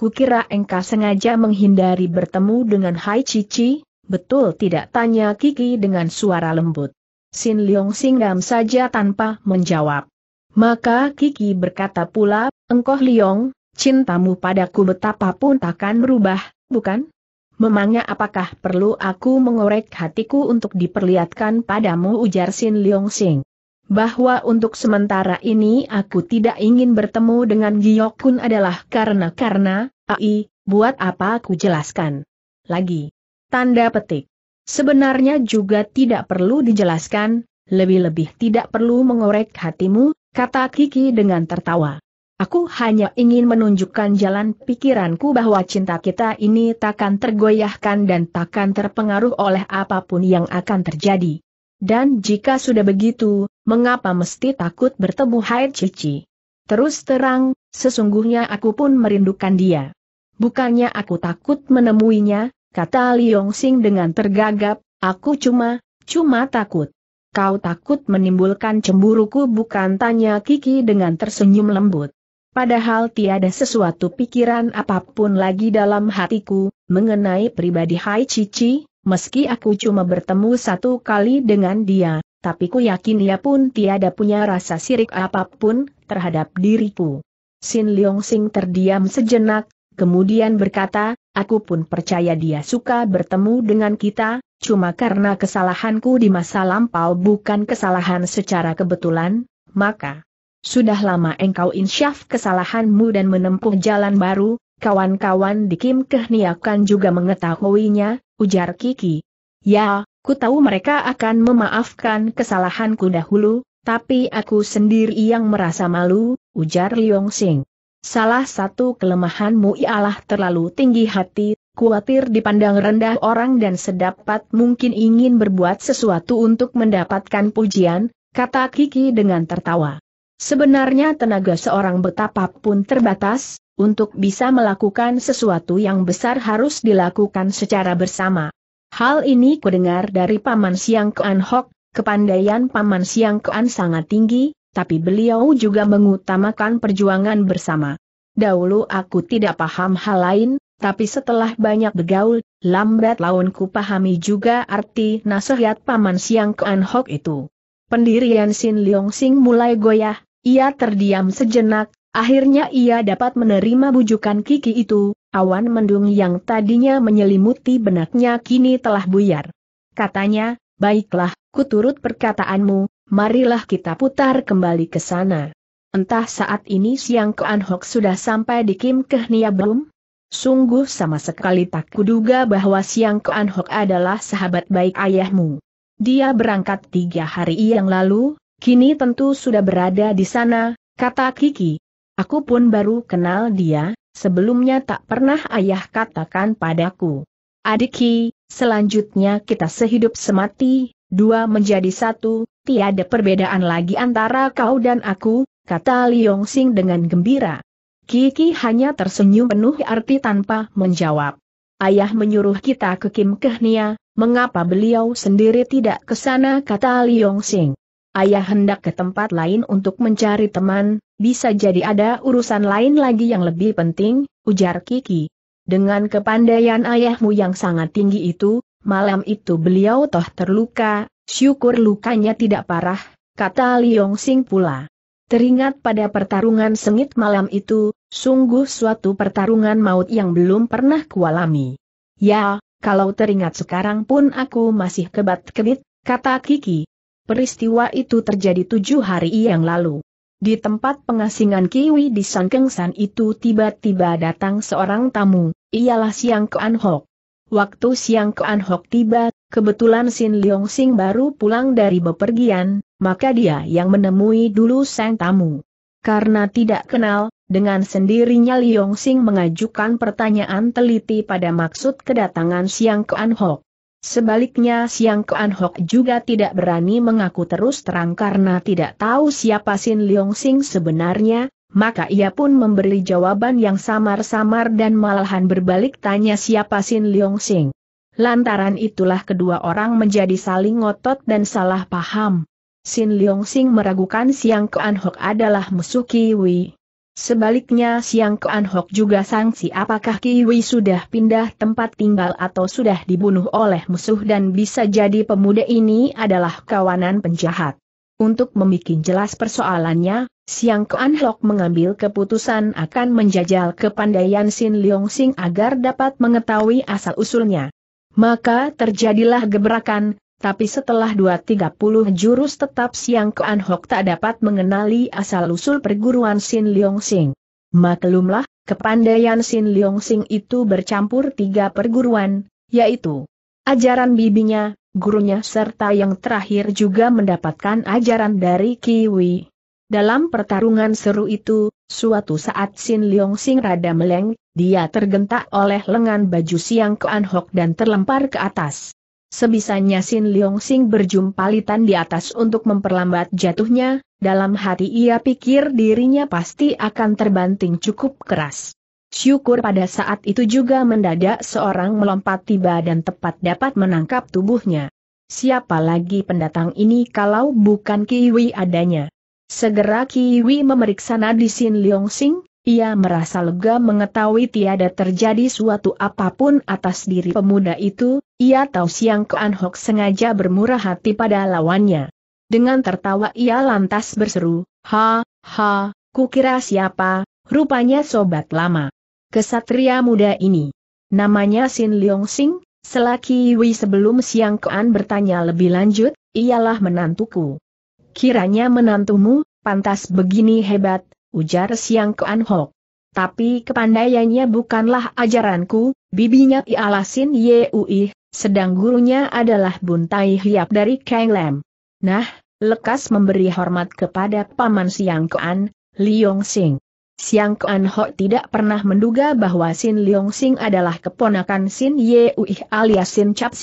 Kukira engkau sengaja menghindari bertemu dengan Hai Cici, betul tidak tanya Kiki dengan suara lembut. Sin Leong singgam saja tanpa menjawab. Maka Kiki berkata pula, engkoh Leong, cintamu padaku betapapun takkan berubah, bukan? Memangnya apakah perlu aku mengorek hatiku untuk diperlihatkan padamu ujar Sin Leong Sing. Bahwa untuk sementara ini aku tidak ingin bertemu dengan Giyokun adalah karena-karena, ai, buat apa aku jelaskan. Lagi, Tanda petik. Sebenarnya juga tidak perlu dijelaskan, lebih-lebih tidak perlu mengorek hatimu, kata Kiki dengan tertawa. Aku hanya ingin menunjukkan jalan pikiranku bahwa cinta kita ini takkan tergoyahkan dan takkan terpengaruh oleh apapun yang akan terjadi. Dan jika sudah begitu, mengapa mesti takut bertemu Hai Cici? Terus terang, sesungguhnya aku pun merindukan dia. Bukannya aku takut menemuinya, kata Liong Sing dengan tergagap, aku cuma, cuma takut. Kau takut menimbulkan cemburuku bukan tanya Kiki dengan tersenyum lembut. Padahal tiada sesuatu pikiran apapun lagi dalam hatiku, mengenai pribadi Hai Cici, meski aku cuma bertemu satu kali dengan dia, tapi ku yakin ia pun tiada punya rasa sirik apapun, terhadap diriku. Sin Leong Sing terdiam sejenak, kemudian berkata, aku pun percaya dia suka bertemu dengan kita, cuma karena kesalahanku di masa lampau bukan kesalahan secara kebetulan, maka sudah lama engkau insyaf kesalahanmu dan menempuh jalan baru, kawan-kawan di Kim Kehniakan juga mengetahuinya, ujar Kiki. Ya, ku tahu mereka akan memaafkan kesalahanku dahulu, tapi aku sendiri yang merasa malu, ujar Liong Sing. Salah satu kelemahanmu ialah terlalu tinggi hati, khawatir dipandang rendah orang dan sedapat mungkin ingin berbuat sesuatu untuk mendapatkan pujian, kata Kiki dengan tertawa. Sebenarnya tenaga seorang betapa pun terbatas, untuk bisa melakukan sesuatu yang besar harus dilakukan secara bersama. Hal ini kudengar dari Paman Siang Kean Hok, kepandaian Paman Siang Kean sangat tinggi, tapi beliau juga mengutamakan perjuangan bersama. Dahulu aku tidak paham hal lain, tapi setelah banyak bergaul, lambat laun ku pahami juga arti nasihat Paman Siang Kean Hok itu. Pendirian Sin Leong Sing mulai goyah, ia terdiam sejenak, akhirnya ia dapat menerima bujukan Kiki itu, awan mendung yang tadinya menyelimuti benaknya kini telah buyar. Katanya, baiklah, kuturut perkataanmu, marilah kita putar kembali ke sana. Entah saat ini siang ke Anhok sudah sampai di Kim Kehnia belum? Sungguh sama sekali tak kuduga bahwa siang ke Anhok adalah sahabat baik ayahmu. Dia berangkat tiga hari yang lalu, kini tentu sudah berada di sana, kata Kiki. Aku pun baru kenal dia, sebelumnya tak pernah ayah katakan padaku. Adiki, selanjutnya kita sehidup semati, dua menjadi satu, Tiada perbedaan lagi antara kau dan aku, kata Liong Sing dengan gembira. Kiki hanya tersenyum penuh arti tanpa menjawab. Ayah menyuruh kita ke Kim Kehnia, mengapa beliau sendiri tidak ke sana kata Liong Sing. Ayah hendak ke tempat lain untuk mencari teman, bisa jadi ada urusan lain lagi yang lebih penting, ujar Kiki. Dengan kepandaian ayahmu yang sangat tinggi itu, malam itu beliau toh terluka, Syukur lukanya tidak parah, kata Liong Sing pula. Teringat pada pertarungan sengit malam itu, sungguh suatu pertarungan maut yang belum pernah kualami. Ya, kalau teringat sekarang pun aku masih kebat-kebit, kata Kiki. Peristiwa itu terjadi tujuh hari yang lalu. Di tempat pengasingan Kiwi di Sangkengsan itu tiba-tiba datang seorang tamu, ialah Siang Kuan Hok. Waktu Siang Kuan Hok tiba, Kebetulan Sin Leong Sing baru pulang dari bepergian, maka dia yang menemui dulu sang tamu. Karena tidak kenal, dengan sendirinya Leong Sing mengajukan pertanyaan teliti pada maksud kedatangan Siang Kuan Hok. Sebaliknya Siang Kuan Hok juga tidak berani mengaku terus terang karena tidak tahu siapa Sin Leong Sing sebenarnya, maka ia pun memberi jawaban yang samar-samar dan malahan berbalik tanya siapa Sin Leong Sing. Lantaran itulah kedua orang menjadi saling ngotot dan salah paham. Sin Leong Sing meragukan Siang Kean Hok adalah musuh Kiwi. Sebaliknya Siang Kean Hok juga sangsi apakah Kiwi sudah pindah tempat tinggal atau sudah dibunuh oleh musuh dan bisa jadi pemuda ini adalah kawanan penjahat. Untuk membuat jelas persoalannya, Siang Kean Hok mengambil keputusan akan menjajal kepandaian Sin Leong Sing agar dapat mengetahui asal-usulnya. Maka terjadilah gebrakan, tapi setelah dua tiga puluh jurus tetap Siang Kean Hok tak dapat mengenali asal-usul perguruan Sin Leong Sing. Maklumlah, kepandaian Sin Leong Sing itu bercampur tiga perguruan, yaitu ajaran bibinya, gurunya serta yang terakhir juga mendapatkan ajaran dari Kiwi. Dalam pertarungan seru itu, Suatu saat Sin Leong Sing rada meleng, dia tergentak oleh lengan baju Siang Kuan Hok dan terlempar ke atas. Sebisanya Sin Leong Sing berjumpalitan di atas untuk memperlambat jatuhnya, dalam hati ia pikir dirinya pasti akan terbanting cukup keras. Syukur pada saat itu juga mendadak seorang melompat tiba dan tepat dapat menangkap tubuhnya. Siapa lagi pendatang ini kalau bukan Kiwi adanya? Segera Kiwi memeriksa nadi Sin Leong Sing, ia merasa lega mengetahui tiada terjadi suatu apapun atas diri pemuda itu, ia tahu Siang Ke Hok sengaja bermurah hati pada lawannya. Dengan tertawa ia lantas berseru, ha, ha, kukira siapa, rupanya sobat lama. Kesatria muda ini. Namanya Sin Leong Sing, selaki Wi sebelum Siang An bertanya lebih lanjut, ialah menantuku. Kiranya menantumu, pantas begini hebat, ujar Siang Kuan Hok. Tapi kepandaiannya bukanlah ajaranku, bibinya Ialasin Yui, sedang gurunya adalah Buntai Hiap dari Kang Lam. Nah, lekas memberi hormat kepada Paman Siang Kuan, Liong Sing. Siang Kuan Ho tidak pernah menduga bahwa Sin Liong Sing adalah keponakan Sin Yui, alias Sin Cap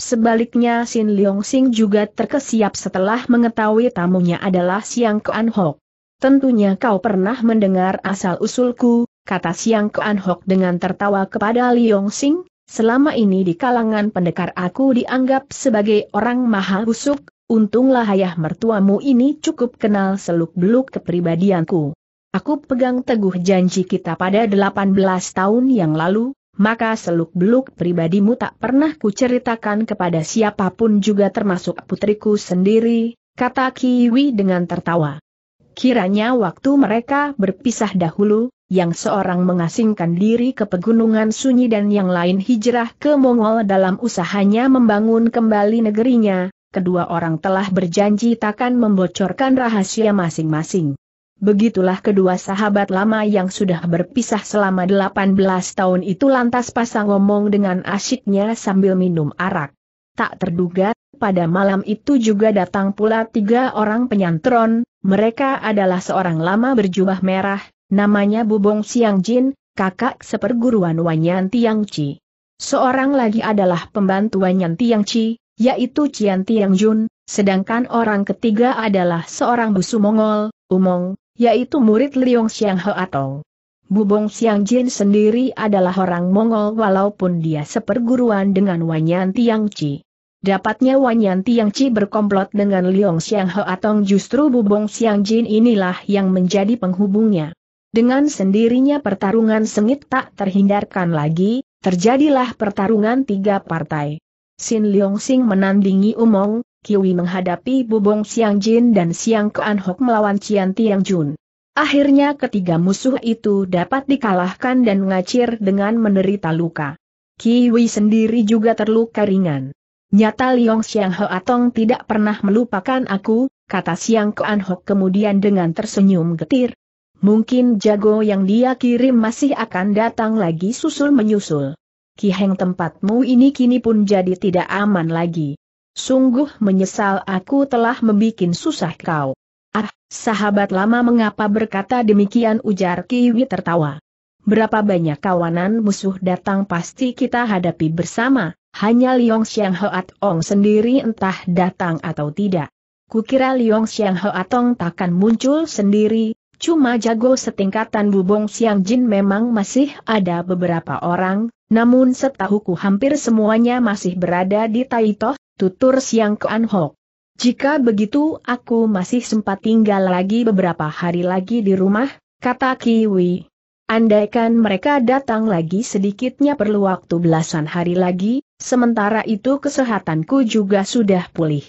Sebaliknya Sin Leong Sing juga terkesiap setelah mengetahui tamunya adalah Siang Kuan Hok. Tentunya kau pernah mendengar asal-usulku, kata Siang Kuan Hok dengan tertawa kepada Leong Sing, selama ini di kalangan pendekar aku dianggap sebagai orang maha busuk, untunglah ayah mertuamu ini cukup kenal seluk-beluk kepribadianku. Aku pegang teguh janji kita pada 18 tahun yang lalu, maka seluk-beluk pribadimu tak pernah kuceritakan kepada siapapun juga termasuk putriku sendiri, kata Kiwi dengan tertawa. Kiranya waktu mereka berpisah dahulu, yang seorang mengasingkan diri ke pegunungan sunyi dan yang lain hijrah ke Mongol dalam usahanya membangun kembali negerinya, kedua orang telah berjanji takkan membocorkan rahasia masing-masing. Begitulah kedua sahabat lama yang sudah berpisah selama 18 tahun itu lantas pasang ngomong dengan asyiknya sambil minum arak. Tak terduga, pada malam itu juga datang pula tiga orang penyantron, mereka adalah seorang lama berjubah merah, namanya Bubong Siang Jin, kakak seperguruan Wanyan Tiang Chi. Seorang lagi adalah pembantu Wanyan Tiang Chi, yaitu Cian Tiang Jun, sedangkan orang ketiga adalah seorang busu Mongol, Umong, yaitu murid Liong Xiang Ho atau Bubong Xiang Jin sendiri adalah orang Mongol walaupun dia seperguruan dengan Wanyan Tiang Chi. Dapatnya Wanyan Tiang Chi berkomplot dengan Liong Xiang Ho atau justru Bubong Xiang Jin inilah yang menjadi penghubungnya. Dengan sendirinya pertarungan sengit tak terhindarkan lagi, terjadilah pertarungan tiga partai. Sin Liong Sing menandingi Umong, Kiwi menghadapi Bubong Siang Jin dan Siang Kuan Hok melawan Cian Tiang Jun. Akhirnya ketiga musuh itu dapat dikalahkan dan ngacir dengan menderita luka. Kiwi sendiri juga terluka ringan. Nyata Liong Siang Ho Atong tidak pernah melupakan aku, kata Siang Kuan Hok kemudian dengan tersenyum getir. Mungkin jago yang dia kirim masih akan datang lagi susul-menyusul. Ki Heng tempatmu ini kini pun jadi tidak aman lagi. Sungguh menyesal aku telah membuat susah kau. Ah, sahabat lama mengapa berkata demikian ujar Kiwi tertawa. Berapa banyak kawanan musuh datang pasti kita hadapi bersama, hanya Liong Xiang Hoat Ong sendiri entah datang atau tidak. Kukira Liong Xiang Hoat Ong takkan muncul sendiri, cuma jago setingkatan Bubong Xiang Jin memang masih ada beberapa orang, namun setahuku hampir semuanya masih berada di Taitoh, tutur Siang Kuan Hok. Jika begitu aku masih sempat tinggal lagi beberapa hari lagi di rumah, kata Kiwi. Andaikan mereka datang lagi sedikitnya perlu waktu belasan hari lagi, sementara itu kesehatanku juga sudah pulih.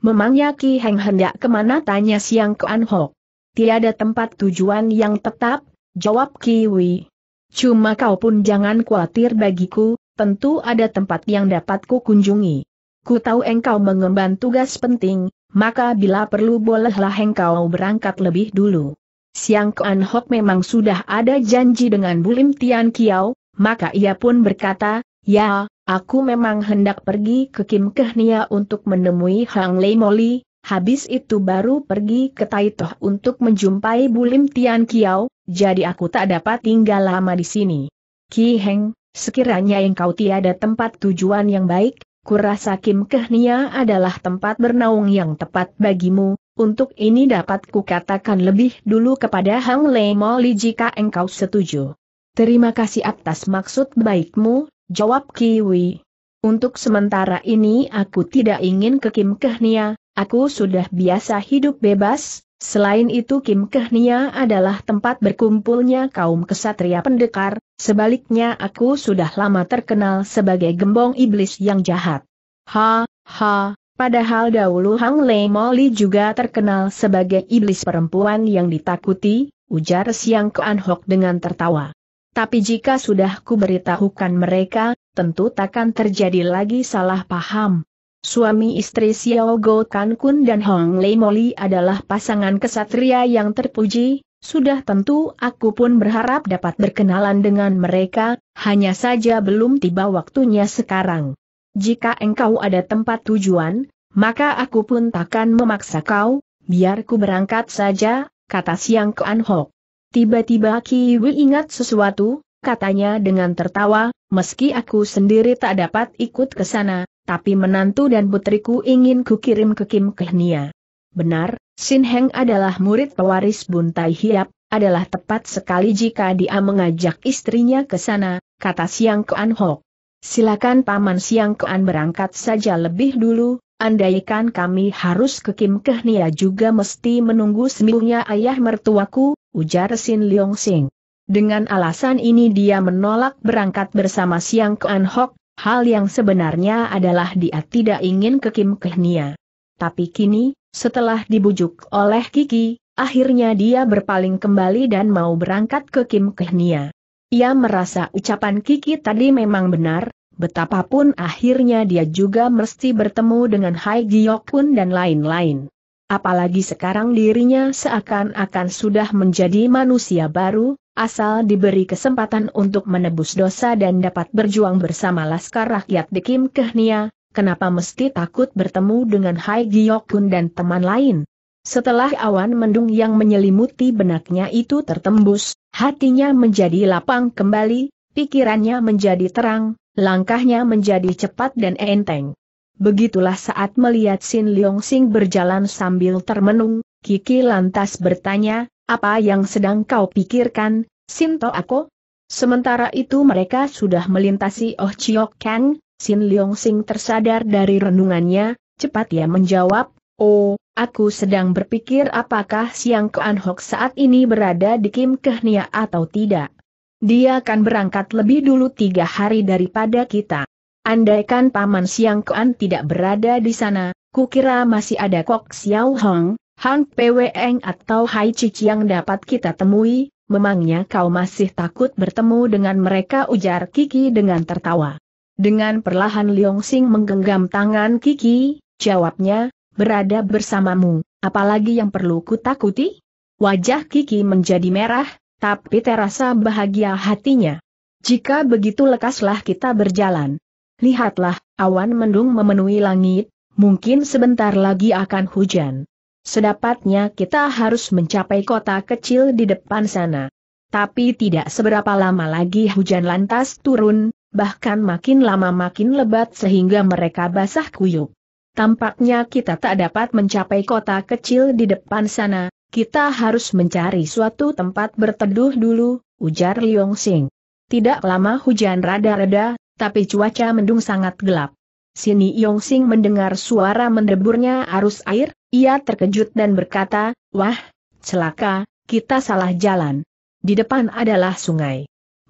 Memangnya Ki Heng hendak kemana tanya Siang Kuan Hok. Tiada tempat tujuan yang tetap, jawab Kiwi. Cuma kau pun jangan khawatir bagiku, tentu ada tempat yang dapat ku kunjungi. Ku tahu engkau mengemban tugas penting, maka bila perlu bolehlah engkau berangkat lebih dulu. Siang Kuan Hok memang sudah ada janji dengan Bulim Tian Kiao, maka ia pun berkata, ya, aku memang hendak pergi ke Kim Kehnia untuk menemui Hang Lei Moli, habis itu baru pergi ke Taitoh untuk menjumpai Bulim Tian Kiao, jadi aku tak dapat tinggal lama di sini. Ki Heng, sekiranya engkau tiada tempat tujuan yang baik, kurasa Kim Kehnia adalah tempat bernaung yang tepat bagimu, untuk ini dapat kukatakan lebih dulu kepada Hang Lei Moli jika engkau setuju. Terima kasih atas maksud baikmu, jawab Kiwi. Untuk sementara ini aku tidak ingin ke Kim Kehnia, aku sudah biasa hidup bebas, selain itu Kim Kehnia adalah tempat berkumpulnya kaum kesatria pendekar, Sebaliknya aku sudah lama terkenal sebagai gembong iblis yang jahat. Ha, ha, padahal dahulu Hang Lei Moli juga terkenal sebagai iblis perempuan yang ditakuti, ujar Siang Kuan Hok dengan tertawa. Tapi jika sudah kuberitahukan mereka, tentu takkan terjadi lagi salah paham. Suami istri Xiao Go Kan Kun dan Hong Lei Moli adalah pasangan kesatria yang terpuji, sudah tentu aku pun berharap dapat berkenalan dengan mereka, hanya saja belum tiba waktunya sekarang. Jika engkau ada tempat tujuan, maka aku pun takkan memaksa kau, biar ku berangkat saja, kata Siang Kuan Hok. Tiba-tiba Kiwi ingat sesuatu, katanya dengan tertawa, meski aku sendiri tak dapat ikut ke sana, tapi menantu dan putriku ingin kukirim ke Kim Kehnia. Benar, Sin Heng adalah murid pewaris Buntai Hiap, adalah tepat sekali jika dia mengajak istrinya ke sana, kata Siang Kean Hok. Silakan Paman Siang Kean berangkat saja lebih dulu, andaikan kami harus ke Kim Kehnia juga mesti menunggu sembuhnya ayah mertuaku, ujar Sin Leong Sing. Dengan alasan ini dia menolak berangkat bersama Siang Kean Hok, hal yang sebenarnya adalah dia tidak ingin ke Kim Kehnia. Tapi kini, setelah dibujuk oleh Kiki, akhirnya dia berpaling kembali dan mau berangkat ke Kim Kehnia. Ia merasa ucapan Kiki tadi memang benar, betapapun akhirnya dia juga mesti bertemu dengan Hai Giokun dan lain-lain. Apalagi sekarang dirinya seakan-akan sudah menjadi manusia baru, asal diberi kesempatan untuk menebus dosa dan dapat berjuang bersama laskar rakyat di Kim Kehnia, kenapa mesti takut bertemu dengan Hai Giokun dan teman lain? Setelah awan mendung yang menyelimuti benaknya itu tertembus, hatinya menjadi lapang kembali, pikirannya menjadi terang, langkahnya menjadi cepat dan enteng. Begitulah saat melihat Sin Leong Sing berjalan sambil termenung, Kiki lantas bertanya, apa yang sedang kau pikirkan, Sinto Ako? Sementara itu mereka sudah melintasi Oh Chiok Kang, Sin Leong Sing tersadar dari renungannya, cepat ia menjawab, Oh, aku sedang berpikir apakah Siang Kuan Hok saat ini berada di Kim Kehnia atau tidak. Dia akan berangkat lebih dulu tiga hari daripada kita. Andaikan Paman Siang Kuan tidak berada di sana, kukira masih ada Kok Xiao Hong, Han Pweng atau Hai Cici yang dapat kita temui, memangnya kau masih takut bertemu dengan mereka ujar Kiki dengan tertawa. Dengan perlahan Liong Sing menggenggam tangan Kiki, jawabnya, berada bersamamu, apalagi yang perlu kutakuti? Wajah Kiki menjadi merah, tapi terasa bahagia hatinya. Jika begitu lekaslah kita berjalan. Lihatlah, awan mendung memenuhi langit, mungkin sebentar lagi akan hujan. Sedapatnya kita harus mencapai kota kecil di depan sana. Tapi tidak seberapa lama lagi hujan lantas turun, Bahkan makin lama makin lebat sehingga mereka basah kuyup. Tampaknya kita tak dapat mencapai kota kecil di depan sana, kita harus mencari suatu tempat berteduh dulu, ujar Liong Sing. Tidak lama hujan rada-reda, tapi cuaca mendung sangat gelap. Sini Yong Sing mendengar suara mendeburnya arus air, ia terkejut dan berkata, Wah, celaka, kita salah jalan. Di depan adalah sungai.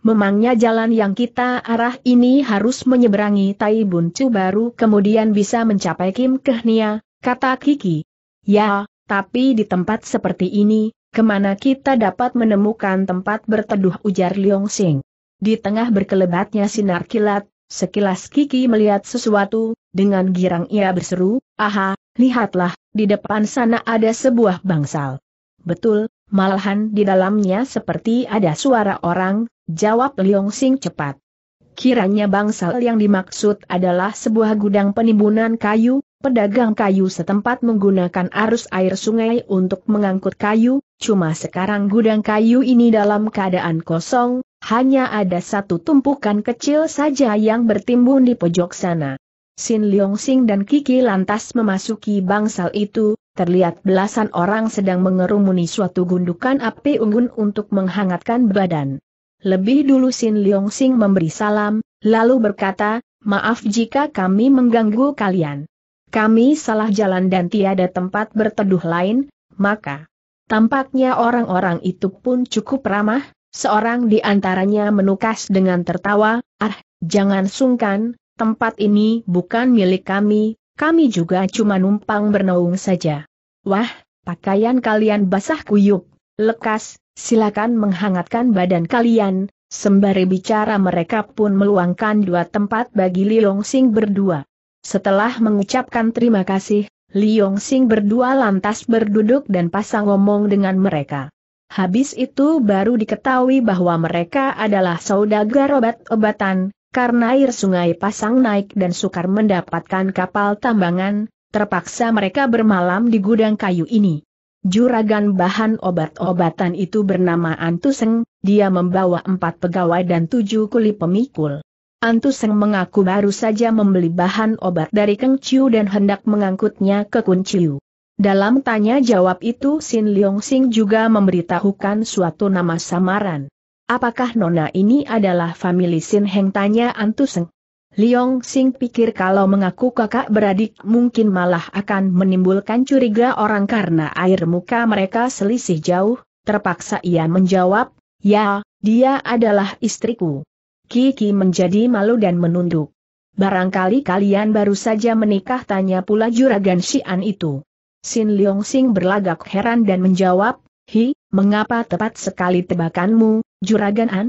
Memangnya jalan yang kita arah ini harus menyeberangi Tai Buncu baru kemudian bisa mencapai Kim Kehnia, kata Kiki. Ya, tapi di tempat seperti ini, kemana kita dapat menemukan tempat berteduh ujar Liong Sing. Di tengah berkelebatnya sinar kilat, sekilas Kiki melihat sesuatu, dengan girang ia berseru, aha, lihatlah, di depan sana ada sebuah bangsal. Betul, malahan di dalamnya seperti ada suara orang, Jawab Liong Sing cepat. Kiranya bangsal yang dimaksud adalah sebuah gudang penimbunan kayu, pedagang kayu setempat menggunakan arus air sungai untuk mengangkut kayu, cuma sekarang gudang kayu ini dalam keadaan kosong, hanya ada satu tumpukan kecil saja yang bertimbun di pojok sana. Sin Leong Sing dan Kiki lantas memasuki bangsal itu, terlihat belasan orang sedang mengerumuni suatu gundukan api unggun untuk menghangatkan badan. Lebih dulu Sin Leong Sing memberi salam, lalu berkata, maaf jika kami mengganggu kalian. Kami salah jalan dan tiada tempat berteduh lain, maka tampaknya orang-orang itu pun cukup ramah, seorang di antaranya menukas dengan tertawa, ah, jangan sungkan, tempat ini bukan milik kami, kami juga cuma numpang bernaung saja. Wah, pakaian kalian basah kuyup, lekas, silakan menghangatkan badan kalian, sembari bicara mereka pun meluangkan dua tempat bagi Li Sing berdua. Setelah mengucapkan terima kasih, Li Sing berdua lantas berduduk dan pasang ngomong dengan mereka. Habis itu baru diketahui bahwa mereka adalah saudagar obat-obatan, karena air sungai pasang naik dan sukar mendapatkan kapal tambangan, terpaksa mereka bermalam di gudang kayu ini. Juragan bahan obat-obatan itu bernama Antuseng, dia membawa empat pegawai dan tujuh kuli pemikul. Antuseng mengaku baru saja membeli bahan obat dari Keng Chiu dan hendak mengangkutnya ke Kun Chiu. Dalam tanya jawab itu Sin Leong Sing juga memberitahukan suatu nama samaran. Apakah nona ini adalah famili Sin Heng tanya Antuseng? Liong Sing pikir kalau mengaku kakak beradik mungkin malah akan menimbulkan curiga orang karena air muka mereka selisih jauh, terpaksa ia menjawab, ya, dia adalah istriku. Kiki menjadi malu dan menunduk. Barangkali kalian baru saja menikah tanya pula juragan Xian itu. Sin Liong Sing berlagak heran dan menjawab, Hi, mengapa tepat sekali tebakanmu, juragan An?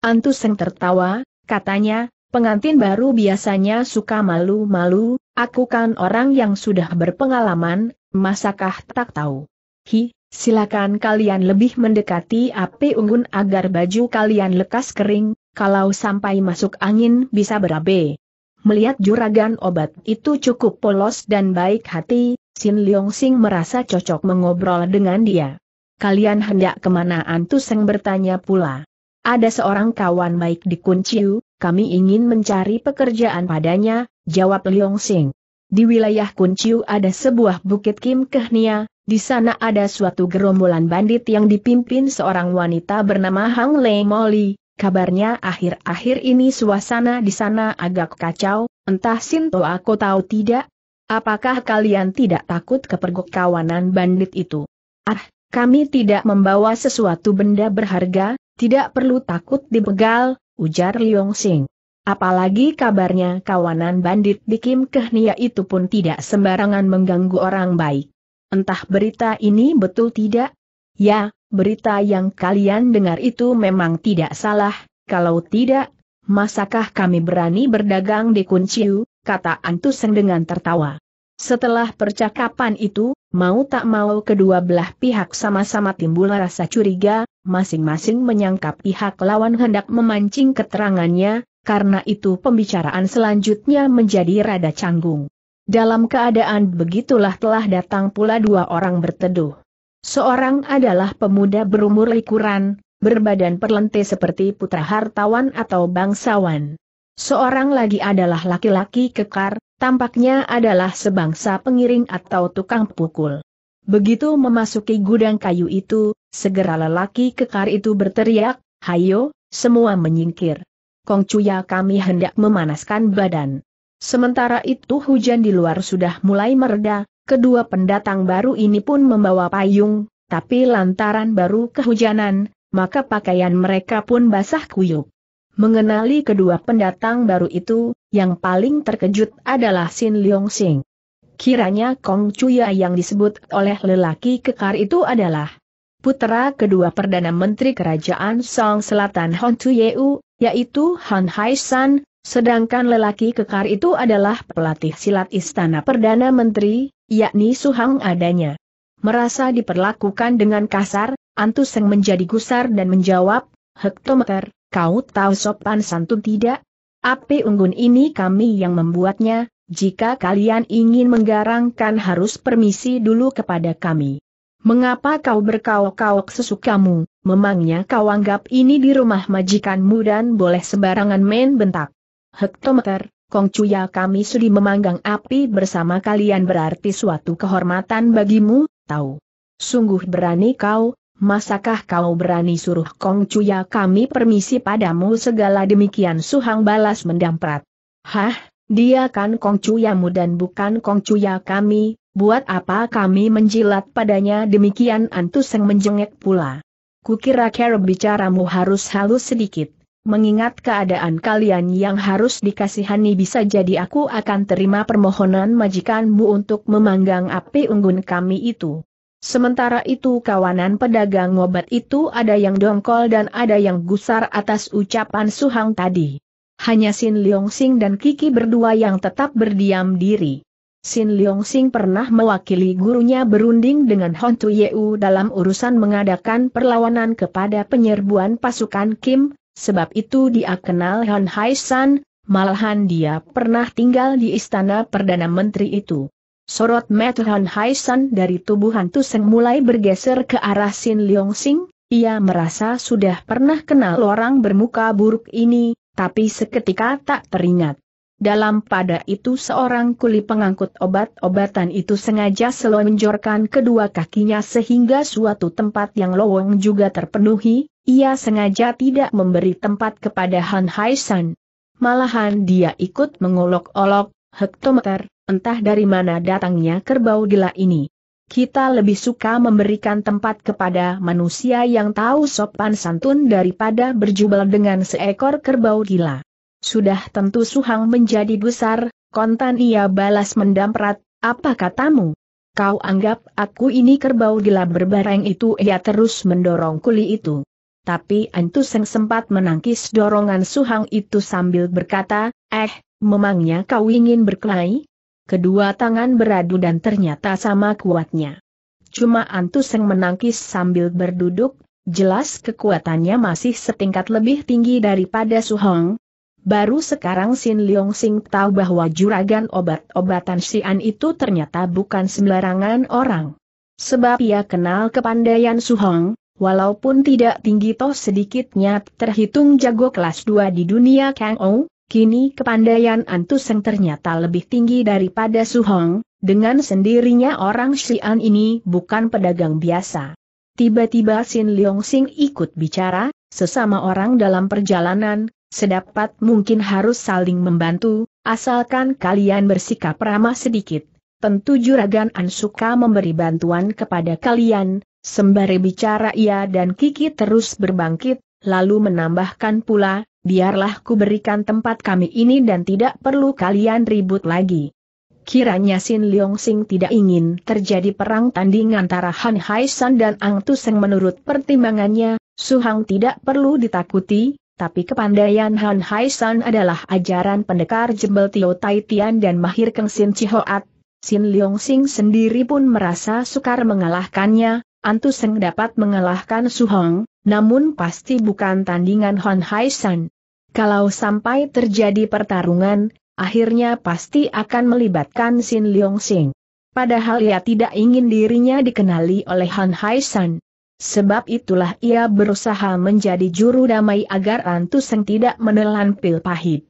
Antuseng tertawa, katanya, Pengantin baru biasanya suka malu-malu, aku kan orang yang sudah berpengalaman, masakah tak tahu? Hi, silakan kalian lebih mendekati api unggun agar baju kalian lekas kering, kalau sampai masuk angin bisa berabe. Melihat juragan obat itu cukup polos dan baik hati, Sin Leong Sing merasa cocok mengobrol dengan dia. Kalian hendak kemana Antuseng bertanya pula. Ada seorang kawan baik di Kunciu, kami ingin mencari pekerjaan padanya, jawab Leong Sing. Di wilayah Kunciu ada sebuah bukit Kim Kehnia, di sana ada suatu gerombolan bandit yang dipimpin seorang wanita bernama Hang Le Moli. Kabarnya akhir-akhir ini suasana di sana agak kacau, entah Sinto aku tahu tidak. Apakah kalian tidak takut kepergok kawanan bandit itu? Ah, kami tidak membawa sesuatu benda berharga, tidak perlu takut dibegal, ujar Liong Sing. Apalagi kabarnya kawanan bandit di Kim Kehnia itu pun tidak sembarangan mengganggu orang baik. Entah berita ini betul tidak? Ya, berita yang kalian dengar itu memang tidak salah, kalau tidak, masakah kami berani berdagang di Kunciu, kata Antuseng dengan tertawa. Setelah percakapan itu, mau tak mau kedua belah pihak sama-sama timbul rasa curiga, masing-masing menyangka pihak lawan hendak memancing keterangannya, karena itu pembicaraan selanjutnya menjadi rada canggung. Dalam keadaan begitulah telah datang pula dua orang berteduh. Seorang adalah pemuda berumur likuran, berbadan perlente seperti putra hartawan atau bangsawan. Seorang lagi adalah laki-laki kekar, Tampaknya adalah sebangsa pengiring atau tukang pukul. Begitu memasuki gudang kayu itu, segera lelaki kekar itu berteriak, Hayo, semua menyingkir. Kongcuya kami hendak memanaskan badan. Sementara itu hujan di luar sudah mulai mereda, kedua pendatang baru ini pun membawa payung, tapi lantaran baru kehujanan, maka pakaian mereka pun basah kuyup. Mengenali kedua pendatang baru itu, yang paling terkejut adalah Sin Leong Sing. Kiranya Kong Chuya yang disebut oleh lelaki kekar itu adalah putra kedua Perdana Menteri Kerajaan Song Selatan Hon Yeu, yaitu Han Hai San, sedangkan lelaki kekar itu adalah pelatih silat Istana Perdana Menteri, yakni Su Suhang adanya. Merasa diperlakukan dengan kasar, Antu menjadi gusar dan menjawab, Hektometer, kau tahu sopan santun tidak? Api unggun ini kami yang membuatnya, jika kalian ingin menggarangkan harus permisi dulu kepada kami. Mengapa kau berkauk-kauk sesukamu, memangnya kau anggap ini di rumah majikanmu dan boleh sembarangan main bentak? Hektometer, Cuya kami sudi memanggang api bersama kalian berarti suatu kehormatan bagimu, tahu. Sungguh berani kau, Masakah kau berani suruh Kong Cuya kami permisi padamu segala demikian Suhang balas mendamprat. Hah, dia kan Kong Cuyamu dan bukan Kong Cuya kami, buat apa kami menjilat padanya demikian Antuseng menjengek pula. Kukira cara bicaramu harus halus sedikit, mengingat keadaan kalian yang harus dikasihani bisa jadi aku akan terima permohonan majikanmu untuk memanggang api unggun kami itu. Sementara itu kawanan pedagang obat itu ada yang dongkol dan ada yang gusar atas ucapan Suhang tadi. Hanya Sin Leong Sing dan Kiki berdua yang tetap berdiam diri. Sin Leong Sing pernah mewakili gurunya berunding dengan Hon Tu Yeu dalam urusan mengadakan perlawanan kepada penyerbuan pasukan Kim, sebab itu dia kenal Hon Hai San, malahan dia pernah tinggal di istana Perdana Menteri itu. Sorot Mata Han Haisan dari tubuh hantu Seng mulai bergeser ke arah Sin Leong Sing, ia merasa sudah pernah kenal orang bermuka buruk ini, tapi seketika tak teringat. Dalam pada itu seorang kuli pengangkut obat-obatan itu sengaja selonjorkan kedua kakinya sehingga suatu tempat yang lowong juga terpenuhi, ia sengaja tidak memberi tempat kepada Han Haisan. Malahan dia ikut mengolok-olok, hektometer, Entah dari mana datangnya kerbau gila ini. Kita lebih suka memberikan tempat kepada manusia yang tahu sopan santun daripada berjubel dengan seekor kerbau gila. Sudah tentu Suhang menjadi besar. kontan ia balas mendamprat, apa katamu? Kau anggap aku ini kerbau gila berbareng itu ia terus mendorong kuli itu. Tapi Antuseng sempat menangkis dorongan Suhang itu sambil berkata, eh, memangnya kau ingin berkelahi? Kedua tangan beradu dan ternyata sama kuatnya. Cuma Antus yang menangkis sambil berduduk, jelas kekuatannya masih setingkat lebih tinggi daripada Su Hong. Baru sekarang Sin Leong Sing tahu bahwa juragan obat-obatan Xian itu ternyata bukan sembarangan orang. Sebab ia kenal kepandaian Hong, walaupun tidak tinggi toh sedikitnya terhitung jago kelas 2 di dunia Kang Ong, Kini kepandaian Antuseng ternyata lebih tinggi daripada Su Hong, dengan sendirinya orang Xi'an ini bukan pedagang biasa. Tiba-tiba Xin Leong Sing ikut bicara, sesama orang dalam perjalanan, sedapat mungkin harus saling membantu, asalkan kalian bersikap ramah sedikit. Tentu Juragan An suka memberi bantuan kepada kalian, sembari bicara ia dan Kiki terus berbangkit, lalu menambahkan pula, biarlah ku berikan tempat kami ini dan tidak perlu kalian ribut lagi. Kiranya Sin Leong Sing tidak ingin terjadi perang tanding antara Han Hai San dan Ang Tu menurut pertimbangannya, Su Hang tidak perlu ditakuti, tapi kepandaian Han Hai San adalah ajaran pendekar jembel Tio Tai Tian dan mahir Keng Sin Chihoat. Sin Leong Sing sendiri pun merasa sukar mengalahkannya, Ang Seng dapat mengalahkan Su Hang, namun pasti bukan tandingan Hon Hai San. Kalau sampai terjadi pertarungan, akhirnya pasti akan melibatkan Sin Leong Sing. Padahal ia tidak ingin dirinya dikenali oleh Han Hai San. Sebab itulah ia berusaha menjadi juru damai agar Antu Seng tidak menelan pil pahit.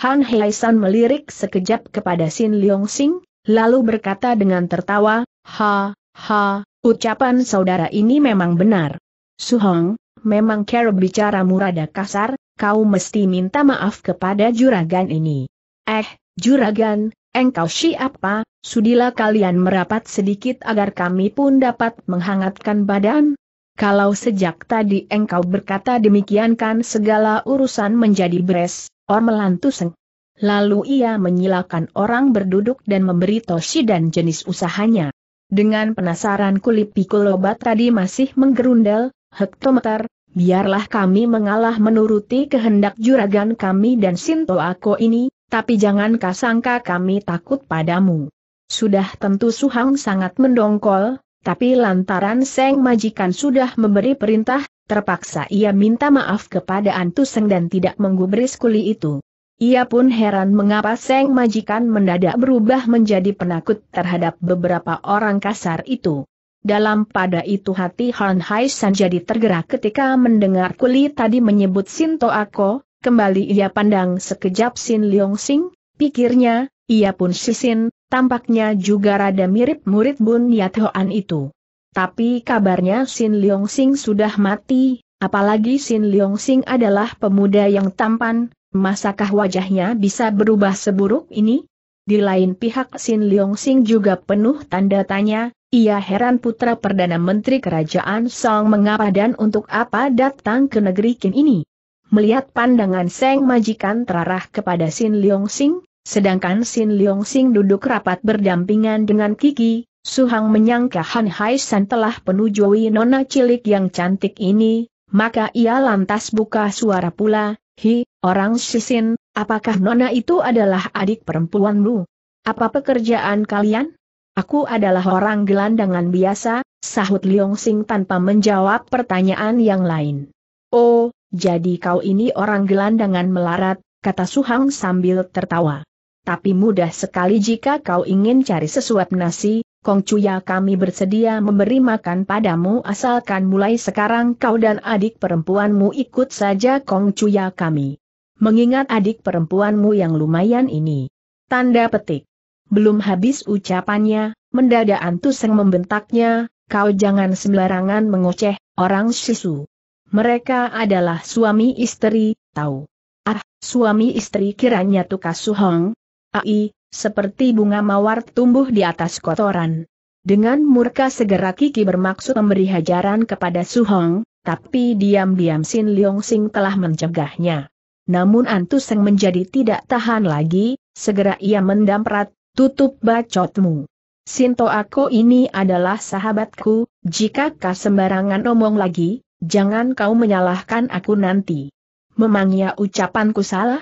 Han Hai San melirik sekejap kepada Sin Leong Sing, lalu berkata dengan tertawa, Ha, ha, ucapan saudara ini memang benar. Suhong, memang cara bicara murada kasar, kau mesti minta maaf kepada juragan ini. Eh, juragan, engkau siapa, sudilah kalian merapat sedikit agar kami pun dapat menghangatkan badan? Kalau sejak tadi engkau berkata demikian kan segala urusan menjadi beres, or melantuseng. Lalu ia menyilakan orang berduduk dan memberi toshi dan jenis usahanya. Dengan penasaran kulit pikul obat tadi masih menggerundel, hektometer, biarlah kami mengalah menuruti kehendak juragan kami dan Sinto Ako ini, tapi jangan kasangka kami takut padamu. Sudah tentu Suhang sangat mendongkol, tapi lantaran Seng Majikan sudah memberi perintah, terpaksa ia minta maaf kepada Antuseng dan tidak menggubris kuli itu. Ia pun heran mengapa Seng Majikan mendadak berubah menjadi penakut terhadap beberapa orang kasar itu. Dalam pada itu hati Han Hai San jadi tergerak ketika mendengar Kuli tadi menyebut Sinto Ako, kembali ia pandang sekejap Sin Leong Sing, pikirnya, ia pun Sisin, tampaknya juga rada mirip murid Bun Yat Hoan itu. Tapi kabarnya Sin Leong Sing sudah mati, apalagi Sin Leong Sing adalah pemuda yang tampan, masakah wajahnya bisa berubah seburuk ini? Di lain pihak Sin Leong Sing juga penuh tanda tanya, ia heran putra Perdana Menteri Kerajaan Song mengapa dan untuk apa datang ke negeri Qin ini. Melihat pandangan Seng Majikan terarah kepada Sin Leong Sing, sedangkan Sin Leong Sing duduk rapat berdampingan dengan Kiki, Suhang menyangka Han Hai San telah penujui nona cilik yang cantik ini, maka ia lantas buka suara pula, Hi, orang Sisin, apakah nona itu adalah adik perempuanmu? Apa pekerjaan kalian? Aku adalah orang gelandangan biasa, sahut Liong Sing tanpa menjawab pertanyaan yang lain. Oh, jadi kau ini orang gelandangan melarat, kata Suhang sambil tertawa. Tapi mudah sekali jika kau ingin cari sesuap nasi, Kong Cuya kami bersedia memberi makan padamu asalkan mulai sekarang kau dan adik perempuanmu ikut saja Kong Cuya kami. Mengingat adik perempuanmu yang lumayan ini. Tanda petik. Belum habis ucapannya, mendadak Antuseng membentaknya, kau jangan sembarangan mengoceh, orang sisu. Mereka adalah suami istri, tahu. Ah, suami istri kiranya tukas suhong. Ai, seperti bunga mawar tumbuh di atas kotoran. Dengan murka segera Kiki bermaksud memberi hajaran kepada Suhong, tapi diam-diam Sin Leong Sing telah mencegahnya. Namun Antuseng menjadi tidak tahan lagi, segera ia mendamprat, tutup bacotmu. Sinto aku ini adalah sahabatku, jika kau sembarangan omong lagi, jangan kau menyalahkan aku nanti. Memangnya ucapanku salah?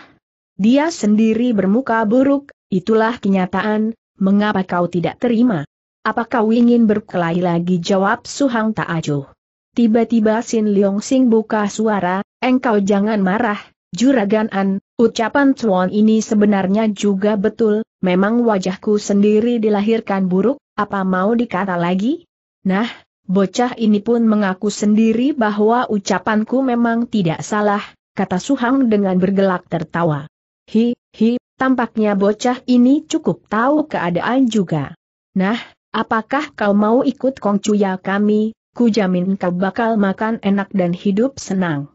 Dia sendiri bermuka buruk, itulah kenyataan, mengapa kau tidak terima? Apakah kau ingin berkelahi lagi jawab Suhang Tak Acuh. Tiba-tiba Sin Leong Sing buka suara, engkau jangan marah, Juragan An, ucapan Tuan ini sebenarnya juga betul, memang wajahku sendiri dilahirkan buruk, apa mau dikata lagi? Nah, bocah ini pun mengaku sendiri bahwa ucapanku memang tidak salah, kata Suhang dengan bergelak tertawa. Hi, hi, tampaknya bocah ini cukup tahu keadaan juga. Nah, apakah kau mau ikut ya kami, ku jamin kau bakal makan enak dan hidup senang.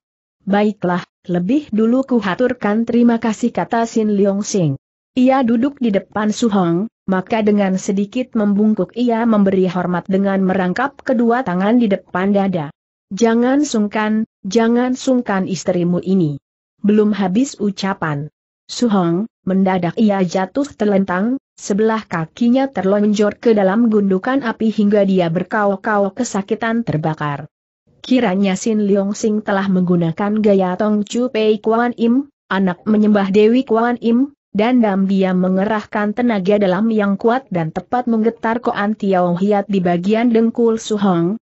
Baiklah, lebih dulu kuhaturkan terima kasih kata Sin Leong Sing. Ia duduk di depan Su Hong, maka dengan sedikit membungkuk ia memberi hormat dengan merangkap kedua tangan di depan dada. Jangan sungkan, jangan sungkan istrimu ini. Belum habis ucapan. Su Hong, mendadak ia jatuh telentang, sebelah kakinya terlonjor ke dalam gundukan api hingga dia berkau-kau kesakitan terbakar kiranya Sin Leong Sing telah menggunakan gaya Tong Chu Pei Kuan Im, anak menyembah Dewi Kuan Im, dan diam-diam mengerahkan tenaga dalam yang kuat dan tepat menggetar Koan Tiao Hiat di bagian dengkul Su Hong.